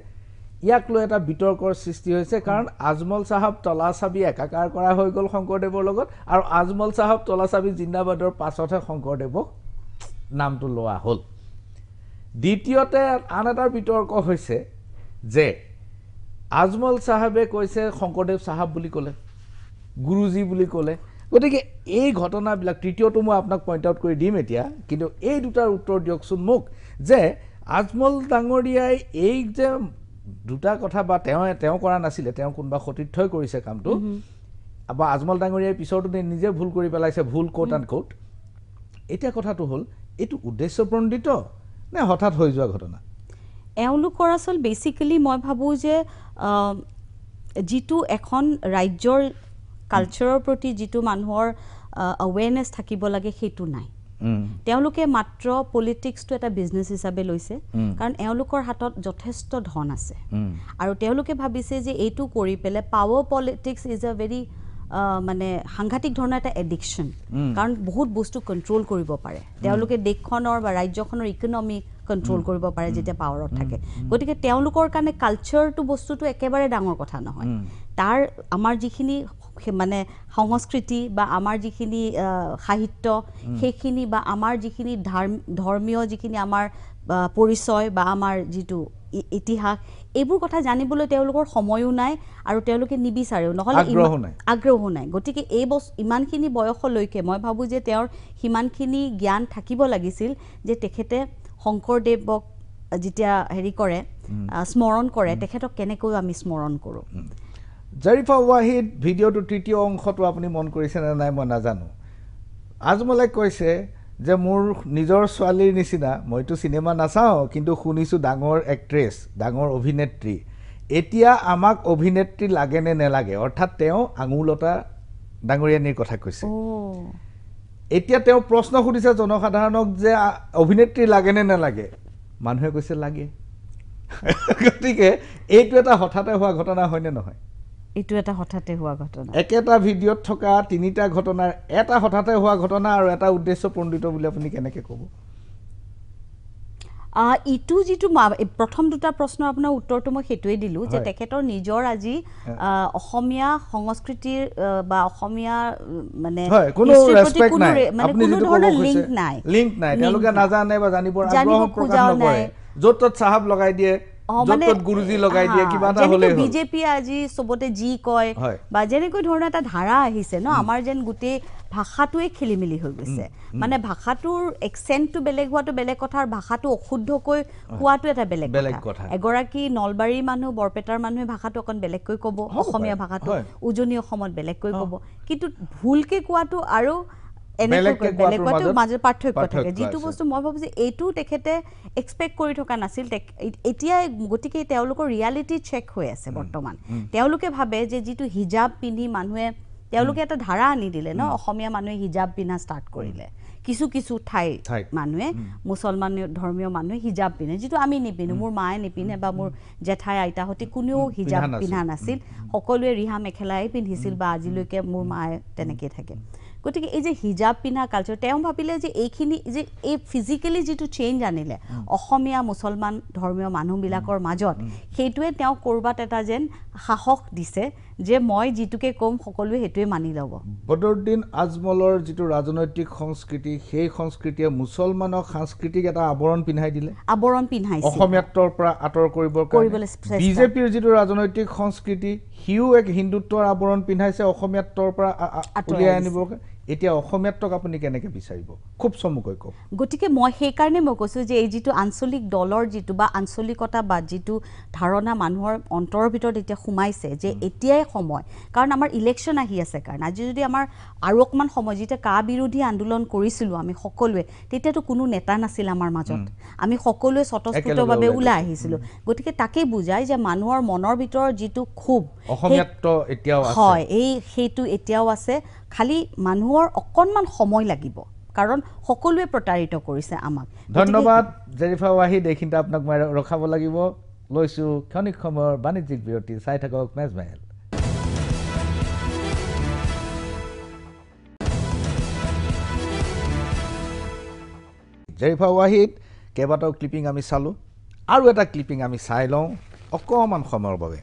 ইয়াক লৈ এটা বিতৰ্কৰ সৃষ্টি হৈছে কাৰণ আজমল চাহাব তলা চাবি একাকাৰ কৰা হৈ গ'ল শংকৰদেৱৰ লগত আৰু আজমল চাহাব তলা চাবি জিন্দাবাদৰ পাছতহে শংকৰদেৱক নামটো লোৱা হ'ল দ্বিতীয়তে আন এটা বিতৰ্ক হৈছে যে আজমল চাহাবে কৈছে শংকৰদেৱ চাহাব বুলি ক'লে গুৰুজী বুলি ক'লে গতিকে এই ঘটনাবিলাক তৃতীয়টো মই আপোনাক পইণ্ট আউট কৰি দিম এতিয়া কিন্তু এই দুটাৰ উত্তৰ দিয়কচোন মোক যে আজমল ডাঙৰীয়াই এই যে দুটা কথা বা তেওঁ তেওঁ কৰা নাছিলে তেওঁ কোনোবা সতীৰ্থই কৰিছে কামটো বা আজমল ডাঙৰীয়াই পিছৰটো নিজে ভুল কৰি পেলাইছে ভুল ক'ত এণ্ড ক'ত এতিয়া কথাটো হ'ল এইটো উদ্দেশ্যপ্ৰণ্ডিত নে হঠাৎ হৈ যোৱা ঘটনা এওঁলোকৰ আচল বেচিকেলি মই ভাবোঁ যে যিটো এখন ৰাজ্যৰ কালচাৰৰ প্ৰতি যিটো মানুহৰ এৱেৰনেছ থাকিব লাগে সেইটো নাই তেওঁলোকে মাত্ৰ পলিটিক্সটো এটা বিজনেছ হিচাপে লৈছে কাৰণ এওঁলোকৰ হাতত যথেষ্ট ধন আছে আৰু তেওঁলোকে ভাবিছে যে এইটো কৰি পেলাই power politics is a very মানে সাংঘাতিক ধৰণৰ এটা এডিকশ্যন কাৰণ বহুত বস্তু কণ্ট্ৰল কৰিব পাৰে তেওঁলোকে দেশখনৰ বা ৰাজ্যখনৰ ইকনমিক কণ্ট্ৰল কৰিব পাৰে যেতিয়া পাৱাৰত থাকে গতিকে তেওঁলোকৰ কাৰণে কালচাৰটো বস্তুটো একেবাৰে ডাঙৰ কথা নহয় তাৰ আমাৰ যিখিনি মানে সংস্কৃতি বা আমাৰ যিখিনি সাহিত্য সেইখিনি বা আমাৰ যিখিনি ধৰ্মীয় যিখিনি আমাৰ পৰিচয় বা আমাৰ যিটো ইতিহাস এইবোৰ কথা জানিবলৈ তেওঁলোকৰ সময়ো নাই আৰু তেওঁলোকে নিবিচাৰেও নহ'লে আগ্ৰহো নাই গতিকে এই বছ ইমানখিনি বয়সলৈকে মই ভাবোঁ যে তেওঁৰ সিমানখিনি জ্ঞান থাকিব লাগিছিল যে তেখেতে শংকৰদেৱক যেতিয়া হেৰি কৰে স্মৰণ কৰে তেখেতক কেনেকৈ আমি স্মৰণ কৰোঁ জৰিফা ৱাহিদ ভিডিওটো তৃতীয় অংশটো আপুনি মন কৰিছে নে নাই মই নাজানো আজমলে কৈছে যে মোৰ নিজৰ ছোৱালীৰ নিচিনা মইতো চিনেমা নাচাওঁ কিন্তু শুনিছোঁ ডাঙৰ এক্ট্ৰেছ ডাঙৰ অভিনেত্ৰী এতিয়া আমাক অভিনেত্ৰী লাগে নে নেলাগে অৰ্থাৎ তেওঁ আঙুলতা ডাঙৰীয়ানীৰ কথা কৈছে এতিয়া তেওঁ প্ৰশ্ন সুধিছে জনসাধাৰণক যে অভিনেত্ৰী লাগে নে নেলাগে মানুহে কৈছে লাগে [LAUGHS] গতিকে এইটো এটা হঠাতে হোৱা ঘটনা হয়নে নহয় এইটো এটা হঠাতে হোৱা ঘটনা একেটা ভিডিঅ'ত থকা তিনিটা ঘটনাৰ এটা হঠাতে হোৱা ঘটনা আৰু এটা উদ্দেশ্য পণ্ডিত বুলি আপুনি কেনেকৈ ক'ব ইটো যিটো প্ৰথম দুটা প্ৰশ্ন আপোনাৰ উত্তৰটো মই সেইটোৱে দিলোঁ যে তেখেতৰ নিজৰ আজি অসমীয়া সংস্কৃতিৰ বা অসমীয়া মানে জানিব নাই য'ত ত'ত চাহাব লগাই দিয়ে ভাষাটোৱে খেলিমেলি হৈ গৈছে মানে ভাষাটোৰ একচেণ্টটো বেলেগ হোৱাটো বেলেগ কথা আৰু ভাষাটো অশুদ্ধকৈ কোৱাটো এটা বেলেগ কথা এগৰাকী নলবাৰীৰ মানুহ বৰপেটাৰ মানুহে ভাষাটো অকণ বেলেগকৈ ক'ব অসমীয়া ভাষাটো উজনি অসমত বেলেগকৈ ক'ব কিন্তু ভুলকৈ কোৱাটো আৰু হিজাব পিন্ধি মানুহে তেওঁলোকে এটা ধাৰা আনি দিলে ন অসমীয়া মানুহে হিজাব পিন্ধা ষ্টাৰ্ট কৰিলে কিছু কিছু ঠাই মানুহে মুছলমান ধৰ্মীয় মানুহে হিজাব পিন্ধে যিটো আমি নিপিন্ধো মোৰ মায়ে নিপিন্ধে বা মোৰ জেঠাই আইতাহঁতে কোনেও হিজাব পিন্ধা নাছিল সকলোৱে ৰিহা মেখেলাই পিন্ধিছিল বা আজিলৈকে মোৰ মায়ে তেনেকেই থাকে গতিকে এই যে হিজাব পিন্ধা কালচাৰ তেওঁ ভাবিলে যে এইখিনি যে এই ফিজিকেলি যিটো চেঞ্জ আনিলে অসমীয়া মুছলমান ধৰ্মীয় মানুহবিলাকৰ মাজত সেইটোৱে তেওঁ ক'ৰবাত এটা যেন সাহস দিছে যে মই যিটোকে ক'ম সকলোৱে সেইটোৱে মানি ল'ব বদৰুদ্দিন আজমলৰ যিটো ৰাজনৈতিক সংস্কৃতি সেই সংস্কৃতিয়ে মুছলমানক সাংস্কৃতিক এটা আৱৰণ পিন্ধাই দিলে আৱৰণ পিন্ধাই অসমীয়াত্বৰ পৰা আঁতৰ কৰিব বিজেপিৰ যিটো ৰাজনৈতিক সংস্কৃতি সিও এক হিন্দুত্বৰ আৱৰণ পিন্ধাইছে অসমীয়াত্বৰ পৰা উলিয়াই আনিবৰ কাৰণে এতিয়া অসমীয়াত টক আপুনি কেনেকে বিচাৰিব খুব চমুকৈ কওক গতিকে মই সেইকাৰণে মই কৈছোঁ যে এই যিটো আঞ্চলিক দলৰ যিটো বা আঞ্চলিকতা বা যিটো ধাৰণা মানুহৰ অন্তৰৰ ভিতৰত এতিয়া সোমাইছে যে এতিয়াই সময় কাৰণ আমাৰ ইলেকশ্যন আহি আছে কাৰণ আজি যদি আমাৰ আৰু অকণমান সময় যেতিয়া কা বিৰোধী আন্দোলন কৰিছিলোঁ আমি সকলোৱে তেতিয়াতো কোনো নেতা নাছিল আমাৰ মাজত আমি সকলোৱে স্বতঃস্ফূৰ্তভাৱে ওলাই আহিছিলোঁ গতিকে তাকেই বুজাই যে মানুহৰ মনৰ ভিতৰত যিটো ক্ষোভ হয় এই সেইটো এতিয়াও আছে খালি মানুহৰ অকণমান সময় লাগিব কাৰণ সকলোৱে প্ৰতাৰিত কৰিছে আমাক ধন্যবাদ জেৰিফা ৱাহিদ এইখিনিতে আপোনাক মই ৰখাব লাগিব লৈছোঁ ক্ষণিক সময়ৰ বাণিজ্যিক বিৰতি চাই থাকক মেজ মেজমেহেল জেৰিফা ৱাহিদ কেইবাটাও ক্লিপিং আমি চালোঁ আৰু এটা ক্লিপিং আমি চাই লওঁ অকণমান সময়ৰ বাবে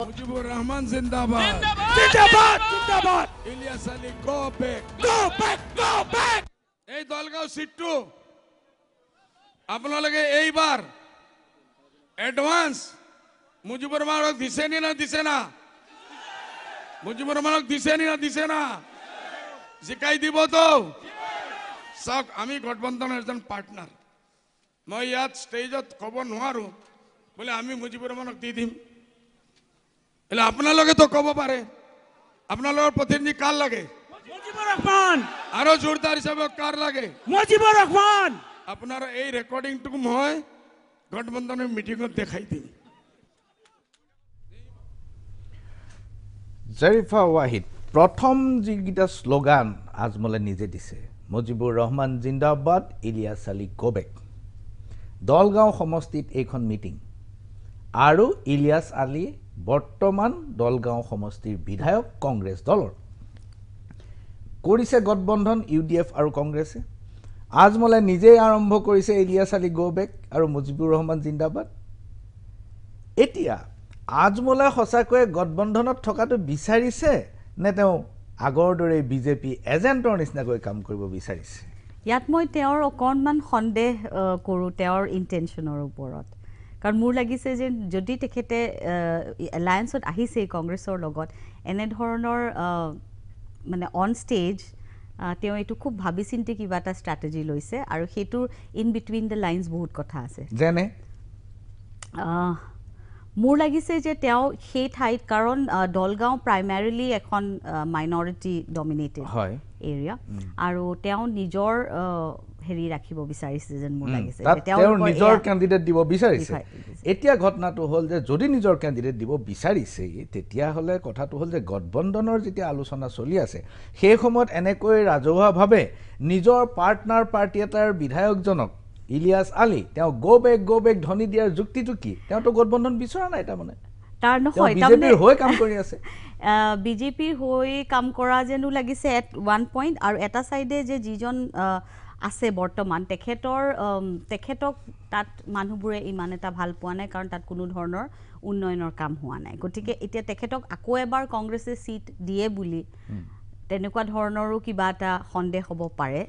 Mujibur Rahman Zindabad. Zindabad. Zindabad. Zindabad. Ilyas Ali, go back. Go back. Go back. Hey, Dalgao, sit to. Apna lagay, ei bar. Advance. Mujibur Manok, dise ni na dise na. Mujibur Manok, dise ni na dise na. Zikai di boto. Sok, ami Ghatbandhan Arjan partner. Moi yat stage at kobo nuaru. Bole, ami Mujibur Manok di dim. এলে আপোনালোকে তো কব পাৰে আপোনালোকৰ প্ৰতিনিধি কাৰ লাগে আৰু জোৰদাৰ হিচাপে কাৰ লাগে আপোনাৰ এই ৰেকৰ্ডিংটোক মই গঠবন্ধনৰ মিটিঙত দেখাই দিম জৰিফা ৱাহিদ প্ৰথম যিকেইটা শ্লোগান আজমলে নিজে দিছে মজিবুৰ ৰহমান জিন্দাবাদ ইলিয়াছ আলী গোবেক দলগাঁও সমষ্টিত এইখন মিটিং আৰু ইলিয়াছ আলী বৰ্তমান দলগাঁও সমষ্টিৰ বিধায়ক কংগ্ৰেছ দলৰ কৰিছে গঠবন্ধন ইউ ডি এফ আৰু কংগ্ৰেছে আজমলে নিজেই আৰম্ভ কৰিছে এলিয়াছ আলী গ' বেক আৰু মুজিবুৰ ৰহমান জিন্দাবাদ এতিয়া আজমলে সঁচাকৈয়ে গঠবন্ধনত থকাটো বিচাৰিছে নে তেওঁ আগৰ দৰে বিজেপি এজেণ্টৰ নিচিনাকৈ কাম কৰিব বিচাৰিছে ইয়াত মই তেওঁৰ অকণমান সন্দেহ কৰোঁ তেওঁৰ ইণ্টেনশ্যনৰ ওপৰত কাৰণ মোৰ লাগিছে যে যদি তেখেতে এলায়েঞ্চত আহিছে কংগ্ৰেছৰ লগত এনেধৰণৰ মানে অন ষ্টেজ তেওঁ এইটো খুব ভাবি চিন্তি কিবা এটা ষ্ট্ৰেটেজি লৈছে আৰু সেইটোৰ ইন বিটুইন দ্য লাইন্স বহুত কথা আছে যেনে মোৰ লাগিছে যে তেওঁ সেই ঠাইত কাৰণ দলগাঁও প্ৰাইমাৰিলি এখন মাইনৰিটি ডমিনেটেড হয় এৰিয়া আৰু তেওঁ নিজৰ হেৰি ৰাখিব বিচাৰিছে যেন মোৰ লাগিছে তাত তেওঁৰ নিজৰ কেণ্ডিডেট দিব বিচাৰিছে এতিয়া ঘটনাটো হ'ল যে যদি নিজৰ কেণ্ডিডেট দিব বিচাৰিছে তেতিয়াহ'লে কথাটো হ'ল যে গঠবন্ধনৰ যেতিয়া আলোচনা চলি আছে সেই সময়ত এনেকৈ ৰাজহুৱাভাৱে নিজৰ পাৰ্টনাৰ পাৰ্টি এটাৰ বিধায়কজনক ইলিয়াছ আলী তেওঁ গ' বেগ গ' বেগ ধনী দিয়াৰ যুক্তিটো কি তেওঁতো গঠবন্ধন বিচৰা নাই তাৰমানে তাৰ নহয় তাৰমানে হৈ কাম [LAUGHS] হৈ কাম কৰা যেনো লাগিছে এট ওৱান পইণ্ট আৰু এটা ছাইডে যে যিজন আছে বৰ্তমান তেখেতৰ তেখেতক তাত মানুহবোৰে ইমান এটা ভাল পোৱা নাই কাৰণ তাত কোনো ধৰণৰ উন্নয়নৰ কাম হোৱা নাই গতিকে এতিয়া তেখেতক আকৌ এবাৰ কংগ্ৰেছে চিট দিয়ে বুলি তেনেকুৱা ধৰণৰো কিবা এটা সন্দেহ হ'ব পাৰে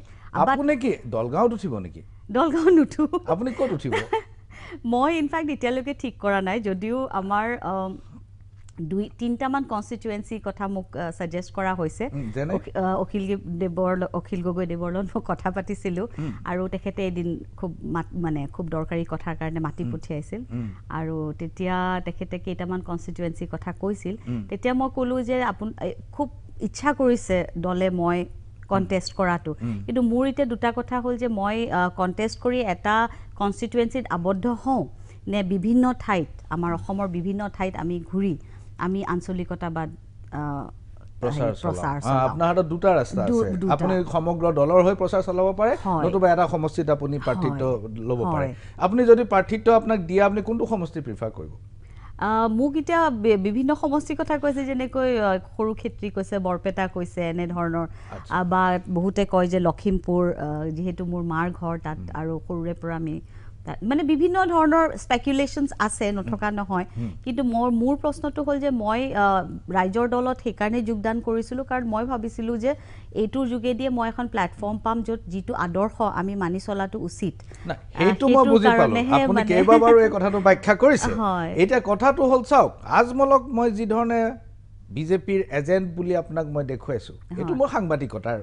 আপুনি কি দলগাঁৱত উঠিব নেকি দলগাঁৱত নুঠো আপুনি ক'ত উঠিব [LAUGHS] মই ইনফেক্ট এতিয়ালৈকে ঠিক কৰা নাই যদিও আমাৰ দুই তিনিটামান কনষ্টিটুৱেঞ্চিৰ কথা মোক ছাজেষ্ট কৰা হৈছে অখিল দেৱৰ অখিল গগৈ দেৱৰ লগত মই কথা পাতিছিলোঁ আৰু তেখেতে এদিন খুব মাত মানে খুব দৰকাৰী কথাৰ কাৰণে মাতি পঠিয়াইছিল আৰু তেতিয়া তেখেতে কেইটামান কনষ্টিটুৱেঞ্চিৰ কথা কৈছিল তেতিয়া মই ক'লোঁ যে আপুনি খুব ইচ্ছা কৰিছে দলে মই কণ্টেষ্ট কৰাটো কিন্তু মোৰ এতিয়া দুটা কথা হ'ল যে মই কণ্টেষ্ট কৰি এটা কনষ্টিটুৱেঞ্চিত আবদ্ধ হওঁ নে বিভিন্ন ঠাইত আমাৰ অসমৰ বিভিন্ন ঠাইত আমি ঘূৰি আমি আঞ্চলিকতাবাদ মোক এতিয়া বিভিন্ন সমষ্টিৰ কথা কৈছে যেনেকৈ সৰু ক্ষেত্ৰী কৈছে বৰপেটা কৈছে এনেধৰণৰ বা বহুতে কয় যে লখিমপুৰ যিহেতু মোৰ মাৰ ঘৰ তাত আৰু সৰুৰে পৰা আমি মানে বিভিন্ন ধৰণৰ স্পেকুলেশ্যনছ আছে নথকা নহয় কিন্তু মোৰ মোৰ প্ৰশ্নটো হ'ল যে মই ৰাইজৰ দলত সেইকাৰণে যোগদান কৰিছিলোঁ কাৰণ মই ভাবিছিলোঁ যে এইটোৰ যোগেদিয়ে মই এখন প্লেটফৰ্ম পাম য'ত যিটো আদৰ্শ আমি মানি চলাটো উচিত [LAUGHS] এতিয়া কথাটো হ'ল চাওক আজমলক মই যিধৰণে বিজেপিৰ এজেণ্ট বুলি আপোনাক মই দেখুৱাইছোঁ এইটো মোৰ সাংবাদিকতাৰ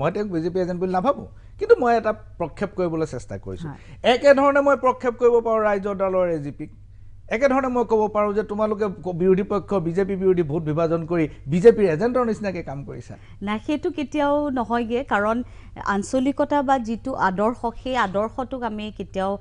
মই তেওঁক বিজেপি এজেণ্ট বুলি নাভাবোঁ কিন্তু মই এটা প্ৰক্ষেপ কৰিবলৈ চেষ্টা কৰিছোঁ একেধৰণে মই প্ৰক্ষেপ কৰিব পাৰোঁ ৰাইজৰ দলৰ এ জি পিক একেধৰণে মই ক'ব পাৰোঁ যে তোমালোকে বিৰোধী পক্ষ বিজেপি বিৰোধী ভোট বিভাজন কৰি বিজেপিৰ এজেণ্টৰ নিচিনাকৈ কাম কৰিছা নাই সেইটো কেতিয়াও নহয়গৈ কাৰণ আঞ্চলিকতা বা যিটো আদৰ্শ সেই আদৰ্শটোক আমি কেতিয়াও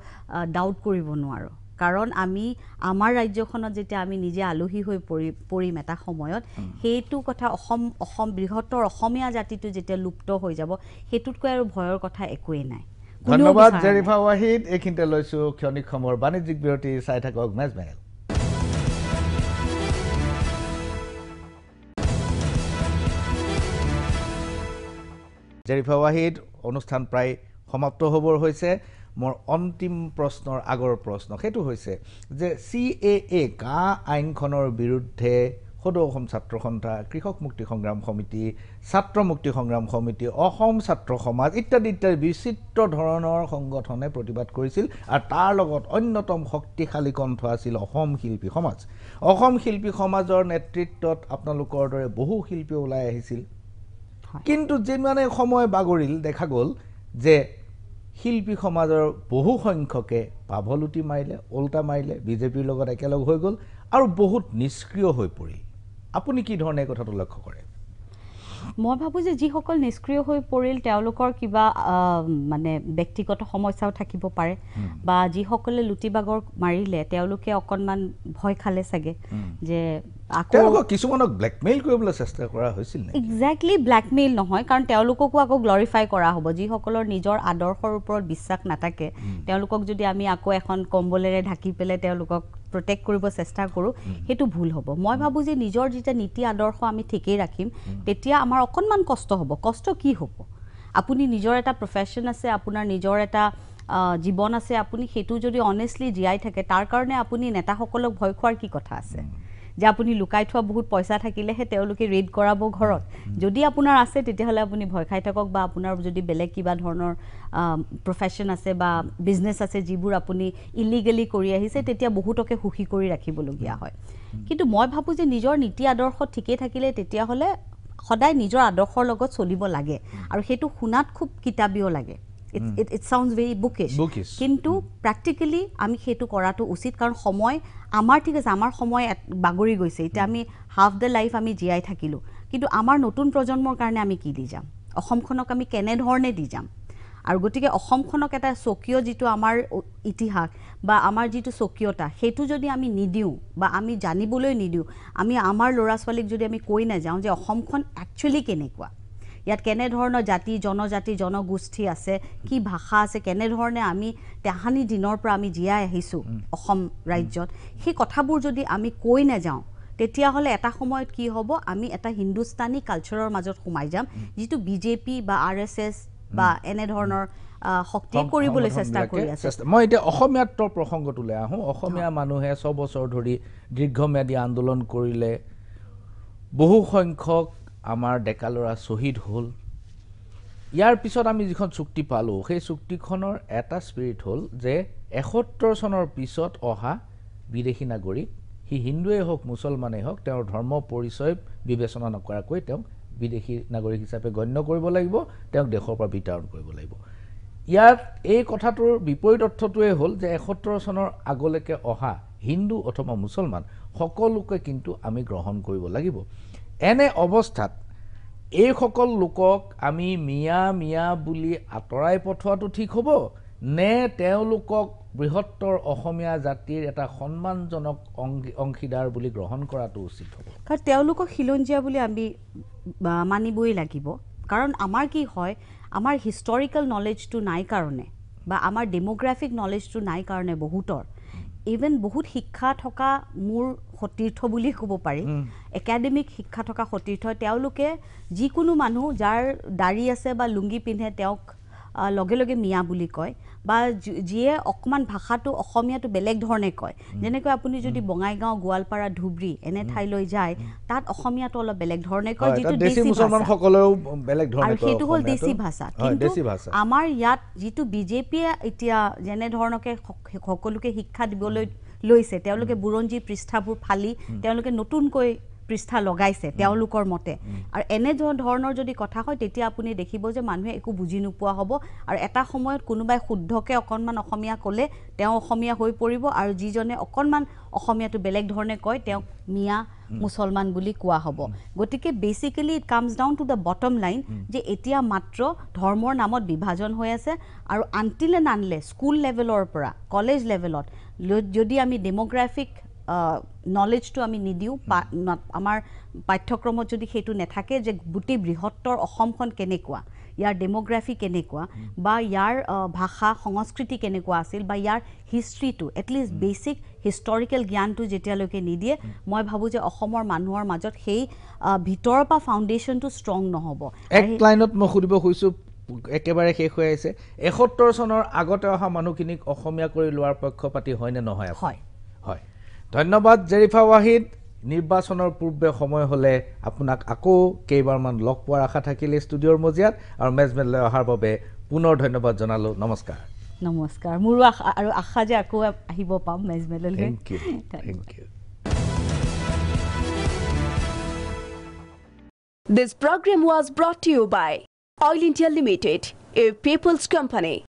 ডাউট কৰিব নোৱাৰোঁ কাৰণ আমি আমাৰ ৰাজ্যখনত যেতিয়া আমি নিজে আলহী হৈ পৰি পৰিম এটা সময়ত সেইটো কথা অসম অসম বৃহত্তৰ অসমীয়া জাতিটো যেতিয়া লুপ্ত হৈ যাব সেইটোতকৈ আৰু ভয়ৰ কথা একোৱেই নাই ধন্যবাদ জেৰিফা ৱাহিদ এইখিনিতে লৈছোঁ ক্ষণিক সময়ৰ বাণিজ্যিক বিৰতি চাই থাকক মেজমেহেল জেৰিফা ৱাহিদ অনুষ্ঠান প্ৰায় সমাপ্ত হ'বৰ হৈছে মোৰ অন্তিম প্ৰশ্নৰ আগৰ প্ৰশ্ন সেইটো হৈছে যে চি এ এ কা আইনখনৰ বিৰুদ্ধে সদৌ অসম ছাত্ৰ সন্থা কৃষক মুক্তি সংগ্ৰাম সমিতি ছাত্ৰ মুক্তি সংগ্ৰাম সমিতি অসম ছাত্ৰ সমাজ ইত্যাদি ইত্যাদি বিচিত্ৰ ধৰণৰ সংগঠনে প্ৰতিবাদ কৰিছিল আৰু তাৰ লগত অন্যতম শক্তিশালী কণ্ঠ আছিল অসম শিল্পী সমাজ অসম শিল্পী সমাজৰ নেতৃত্বত আপোনালোকৰ দৰে বহু শিল্পী ওলাই আহিছিল কিন্তু যিমানে সময় বাগৰিল দেখা গ'ল যে শিল্পী সমাজৰ বহুসংখ্যকে পাভলুটি মাৰিলে ওল্টা মাৰিলে বিজেপিৰ লগত একেলগ হৈ গ'ল আৰু বহুত নিষ্ক্ৰিয় হৈ পৰিল আপুনি কি ধৰণে কথাটো লক্ষ্য কৰে মই ভাবোঁ যে যিসকল নিষ্ক্ৰিয় হৈ পৰিল তেওঁলোকৰ কিবা মানে ব্যক্তিগত সমস্যাও থাকিব পাৰে বা যিসকলে লুটি বাগৰ মাৰিলে তেওঁলোকে অকণমান ভয় খালে চাগে যে কিছুমানক ব্লেকমেইল কৰিবলৈ চেষ্টা কৰা হৈছিল ব্লেকমেইল নহয় কাৰণ তেওঁলোককো আকৌ গ্লৰিফাই কৰা হ'ব যিসকলৰ নিজৰ আদৰ্শৰ ওপৰত বিশ্বাস নাথাকে তেওঁলোকক যদি আমি আকৌ এখন কম্বলেৰে ঢাকি পেলাই তেওঁলোকক প্ৰটেক্ট কৰিব চেষ্টা কৰোঁ সেইটো ভুল হ'ব মই ভাবোঁ যে নিজৰ যেতিয়া নীতি আদৰ্শ আমি ঠিকেই ৰাখিম তেতিয়া আমাৰ অকণমান কষ্ট হ'ব কষ্ট কি হ'ব আপুনি নিজৰ এটা প্ৰফেশ্যন আছে আপোনাৰ নিজৰ এটা জীৱন আছে আপুনি সেইটো যদি অনেষ্টলি জীয়াই থাকে তাৰ কাৰণে আপুনি নেতাসকলক ভয় খোৱাৰ কি কথা আছে যে আপুনি লুকাই থোৱা বহুত পইচা থাকিলেহে তেওঁলোকে ৰেড কৰাব ঘৰত যদি আপোনাৰ আছে তেতিয়াহ'লে আপুনি ভয় খাই থাকক বা আপোনাৰ যদি বেলেগ কিবা ধৰণৰ প্ৰফেশ্যন আছে বা বিজনেছ আছে যিবোৰ আপুনি ইলিগেলি কৰি আহিছে তেতিয়া বহুতকে সুখী কৰি ৰাখিবলগীয়া হয় কিন্তু মই ভাবোঁ যে নিজৰ নীতি আদৰ্শ ঠিকেই থাকিলে তেতিয়াহ'লে সদায় নিজৰ আদৰ্শৰ লগত চলিব লাগে আৰু সেইটো শুনাত খুব কিতাপীয় লাগে it it it sounds very bookish কিন্তু প্ৰেক্টিকেলি আমি সেইটো কৰাটো উচিত কাৰণ সময় আমাৰ ঠিক আছে আমাৰ সময় বাগৰি গৈছে এতিয়া আমি হাফ দ্য লাইফ আমি জীয়াই থাকিলোঁ কিন্তু আমাৰ নতুন প্ৰজন্মৰ কাৰণে আমি কি দি যাম অসমখনক আমি কেনেধৰণে দি যাম আৰু গতিকে অসমখনক এটা স্বকীয় যিটো আমাৰ ইতিহাস বা আমাৰ যিটো স্বকীয়তা সেইটো যদি আমি নিদিওঁ বা আমি জানিবলৈ নিদিওঁ আমি আমাৰ ল'ৰা ছোৱালীক যদি আমি কৈ নাযাওঁ যে অসমখন একচুৱেলি কেনেকুৱা ইয়াত কেনেধৰণৰ জাতি জনজাতি জনগোষ্ঠী আছে কি ভাষা আছে কেনেধৰণে আমি তেহানি দিনৰ পৰা আমি জীয়াই আহিছোঁ অসম ৰাজ্যত সেই কথাবোৰ যদি আমি কৈ নাযাওঁ তেতিয়াহ'লে এটা সময়ত কি হ'ব আমি এটা হিন্দুস্তানী কালচাৰৰ মাজত সোমাই যাম যিটো বিজেপি বা আৰ এছ এছ বা এনেধৰণৰ কৰিবলৈ চেষ্টা কৰি মই এতিয়া অসমীয়াত্বৰ প্ৰসংগটোলৈ আহোঁ অসমীয়া মানুহে ছবছৰ ধৰি দীৰ্ঘম্যাদী আন্দোলন কৰিলে বহুসংখ্যক আমাৰ ডেকা ল'ৰা শ্বহীদ হ'ল ইয়াৰ পিছত আমি যিখন চুক্তি পালোঁ সেই চুক্তিখনৰ এটা স্পিৰিট হ'ল যে এসত্তৰ চনৰ পিছত অহা বিদেশী নাগৰিক সি হিন্দুৱেই হওক মুছলমানেই হওক তেওঁৰ ধৰ্ম পৰিচয় বিবেচনা নকৰাকৈ তেওঁক বিদেশী নাগৰিক হিচাপে গণ্য কৰিব লাগিব তেওঁক দেশৰ পৰা বিতৰণ কৰিব লাগিব ইয়াত এই কথাটোৰ বিপৰীত অৰ্থটোৱে হ'ল যে এসত্তৰ চনৰ আগলৈকে অহা হিন্দু অথবা মুছলমান সকলোকে কিন্তু আমি গ্ৰহণ কৰিব লাগিব এনে অৱস্থাত এইসকল লোকক আমি মিয়া মিয়া বুলি আঁতৰাই পঠোৱাটো ঠিক হ'ব নে তেওঁলোকক বৃহত্তৰ অসমীয়া জাতিৰ এটা সন্মানজনক অংগী অংশীদাৰ বুলি গ্ৰহণ কৰাটো উচিত হ'ব কাৰণ তেওঁলোকক শিলঞ্জীয়া বুলি আমি মানিবই লাগিব কাৰণ আমাৰ কি হয় আমাৰ হিষ্টৰিকেল নলেজটো নাই কাৰণে বা আমাৰ ডেম'গ্ৰাফিক নলেজটো নাই কাৰণে বহুতৰ ইভেন বহুত শিক্ষা থকা মোৰ সতীৰ্থ বুলি ক'ব পাৰি একাডেমিক শিক্ষা থকা সতীৰ্থ তেওঁলোকে যিকোনো মানুহ যাৰ দাড়ি আছে বা লুঙ্গি পিন্ধে তেওঁক লগে লগে মিয়া বুলি কয় বা যিয়ে অকণমান ভাষাটো অসমীয়াটো বেলেগ ধৰণে কয় যেনেকৈ আপুনি যদি বঙাইগাঁও গোৱালপাৰা ধুবুৰী এনে ঠাইলৈ যায় তাত অসমীয়াটো অলপ বেলেগ ধৰণে কয় যিটো আৰু সেইটো হ'ল দেশী ভাষা কিন্তু আমাৰ ইয়াত যিটো বিজেপিয়ে এতিয়া যেনেধৰণকে সকলোকে শিক্ষা দিবলৈ লৈছে তেওঁলোকে বুৰঞ্জী পৃষ্ঠাবোৰ ফালি তেওঁলোকে নতুনকৈ পৃষ্ঠা লগাইছে তেওঁলোকৰ মতে আৰু এনে ধৰণৰ যদি কথা হয় তেতিয়া আপুনি দেখিব যে মানুহে একো বুজি নোপোৱা হ'ব আৰু এটা সময়ত কোনোবাই শুদ্ধকৈ অকণমান অসমীয়া ক'লে তেওঁ অসমীয়া হৈ পৰিব আৰু যিজনে অকণমান অসমীয়াটো বেলেগ ধৰণে কয় তেওঁক মিয়া মুছলমান বুলি কোৱা হ'ব গতিকে basically it comes down to the bottom line যে এতিয়া মাত্ৰ ধৰ্মৰ নামত বিভাজন হৈ আছে আৰু আনটিলে নানলে স্কুল লেভেলৰ পৰা কলেজ লেভেলত যদি আমি ডেমগ্ৰাফিক নলেজটো আমি নিদিওঁ আমাৰ পাঠ্যক্ৰমত যদি সেইটো নাথাকে যে গোটেই বৃহত্তৰ অসমখন কেনেকুৱা ইয়াৰ ডেম'গ্ৰাফি কেনেকুৱা বা ইয়াৰ ভাষা সংস্কৃতি কেনেকুৱা আছিল বা ইয়াৰ হিষ্ট্ৰীটো এটলিষ্ট বেচিক হিষ্টৰিকেল জ্ঞানটো যেতিয়ালৈকে নিদিয়ে মই ভাবোঁ যে অসমৰ মানুহৰ মাজত সেই ভিতৰৰ পৰা ফাউণ্ডেশ্যনটো ষ্ট্ৰং নহ'ব এক লাইনত মই সুধিব খুজিছোঁ একেবাৰে শেষ হৈ আহিছে এসত্তৰ চনৰ আগতে অহা মানুহখিনিক অসমীয়া কৰি লোৱাৰ পক্ষপাতি হয় নে নহয় হয় হয় ধন্যবাদ জেৰিফা ৱাহিদ নিৰ্বাচনৰ পূৰ্বে সময় হ'লে আপোনাক আকৌ কেইবাৰমান লগ পোৱাৰ আশা থাকিলে ষ্টুডিঅ'ৰ মজিয়াত আৰু মেজমেনলৈ অহাৰ বাবে পুনৰ ধন্যবাদ জনালোঁ নমস্কাৰ নমস্কাৰ মোৰো আশা আৰু আশা যে আকৌ আহিব পাম মেজমেনলৈ thank you [LAUGHS] thank you this program was brought to you Oil India Limited, a people's company.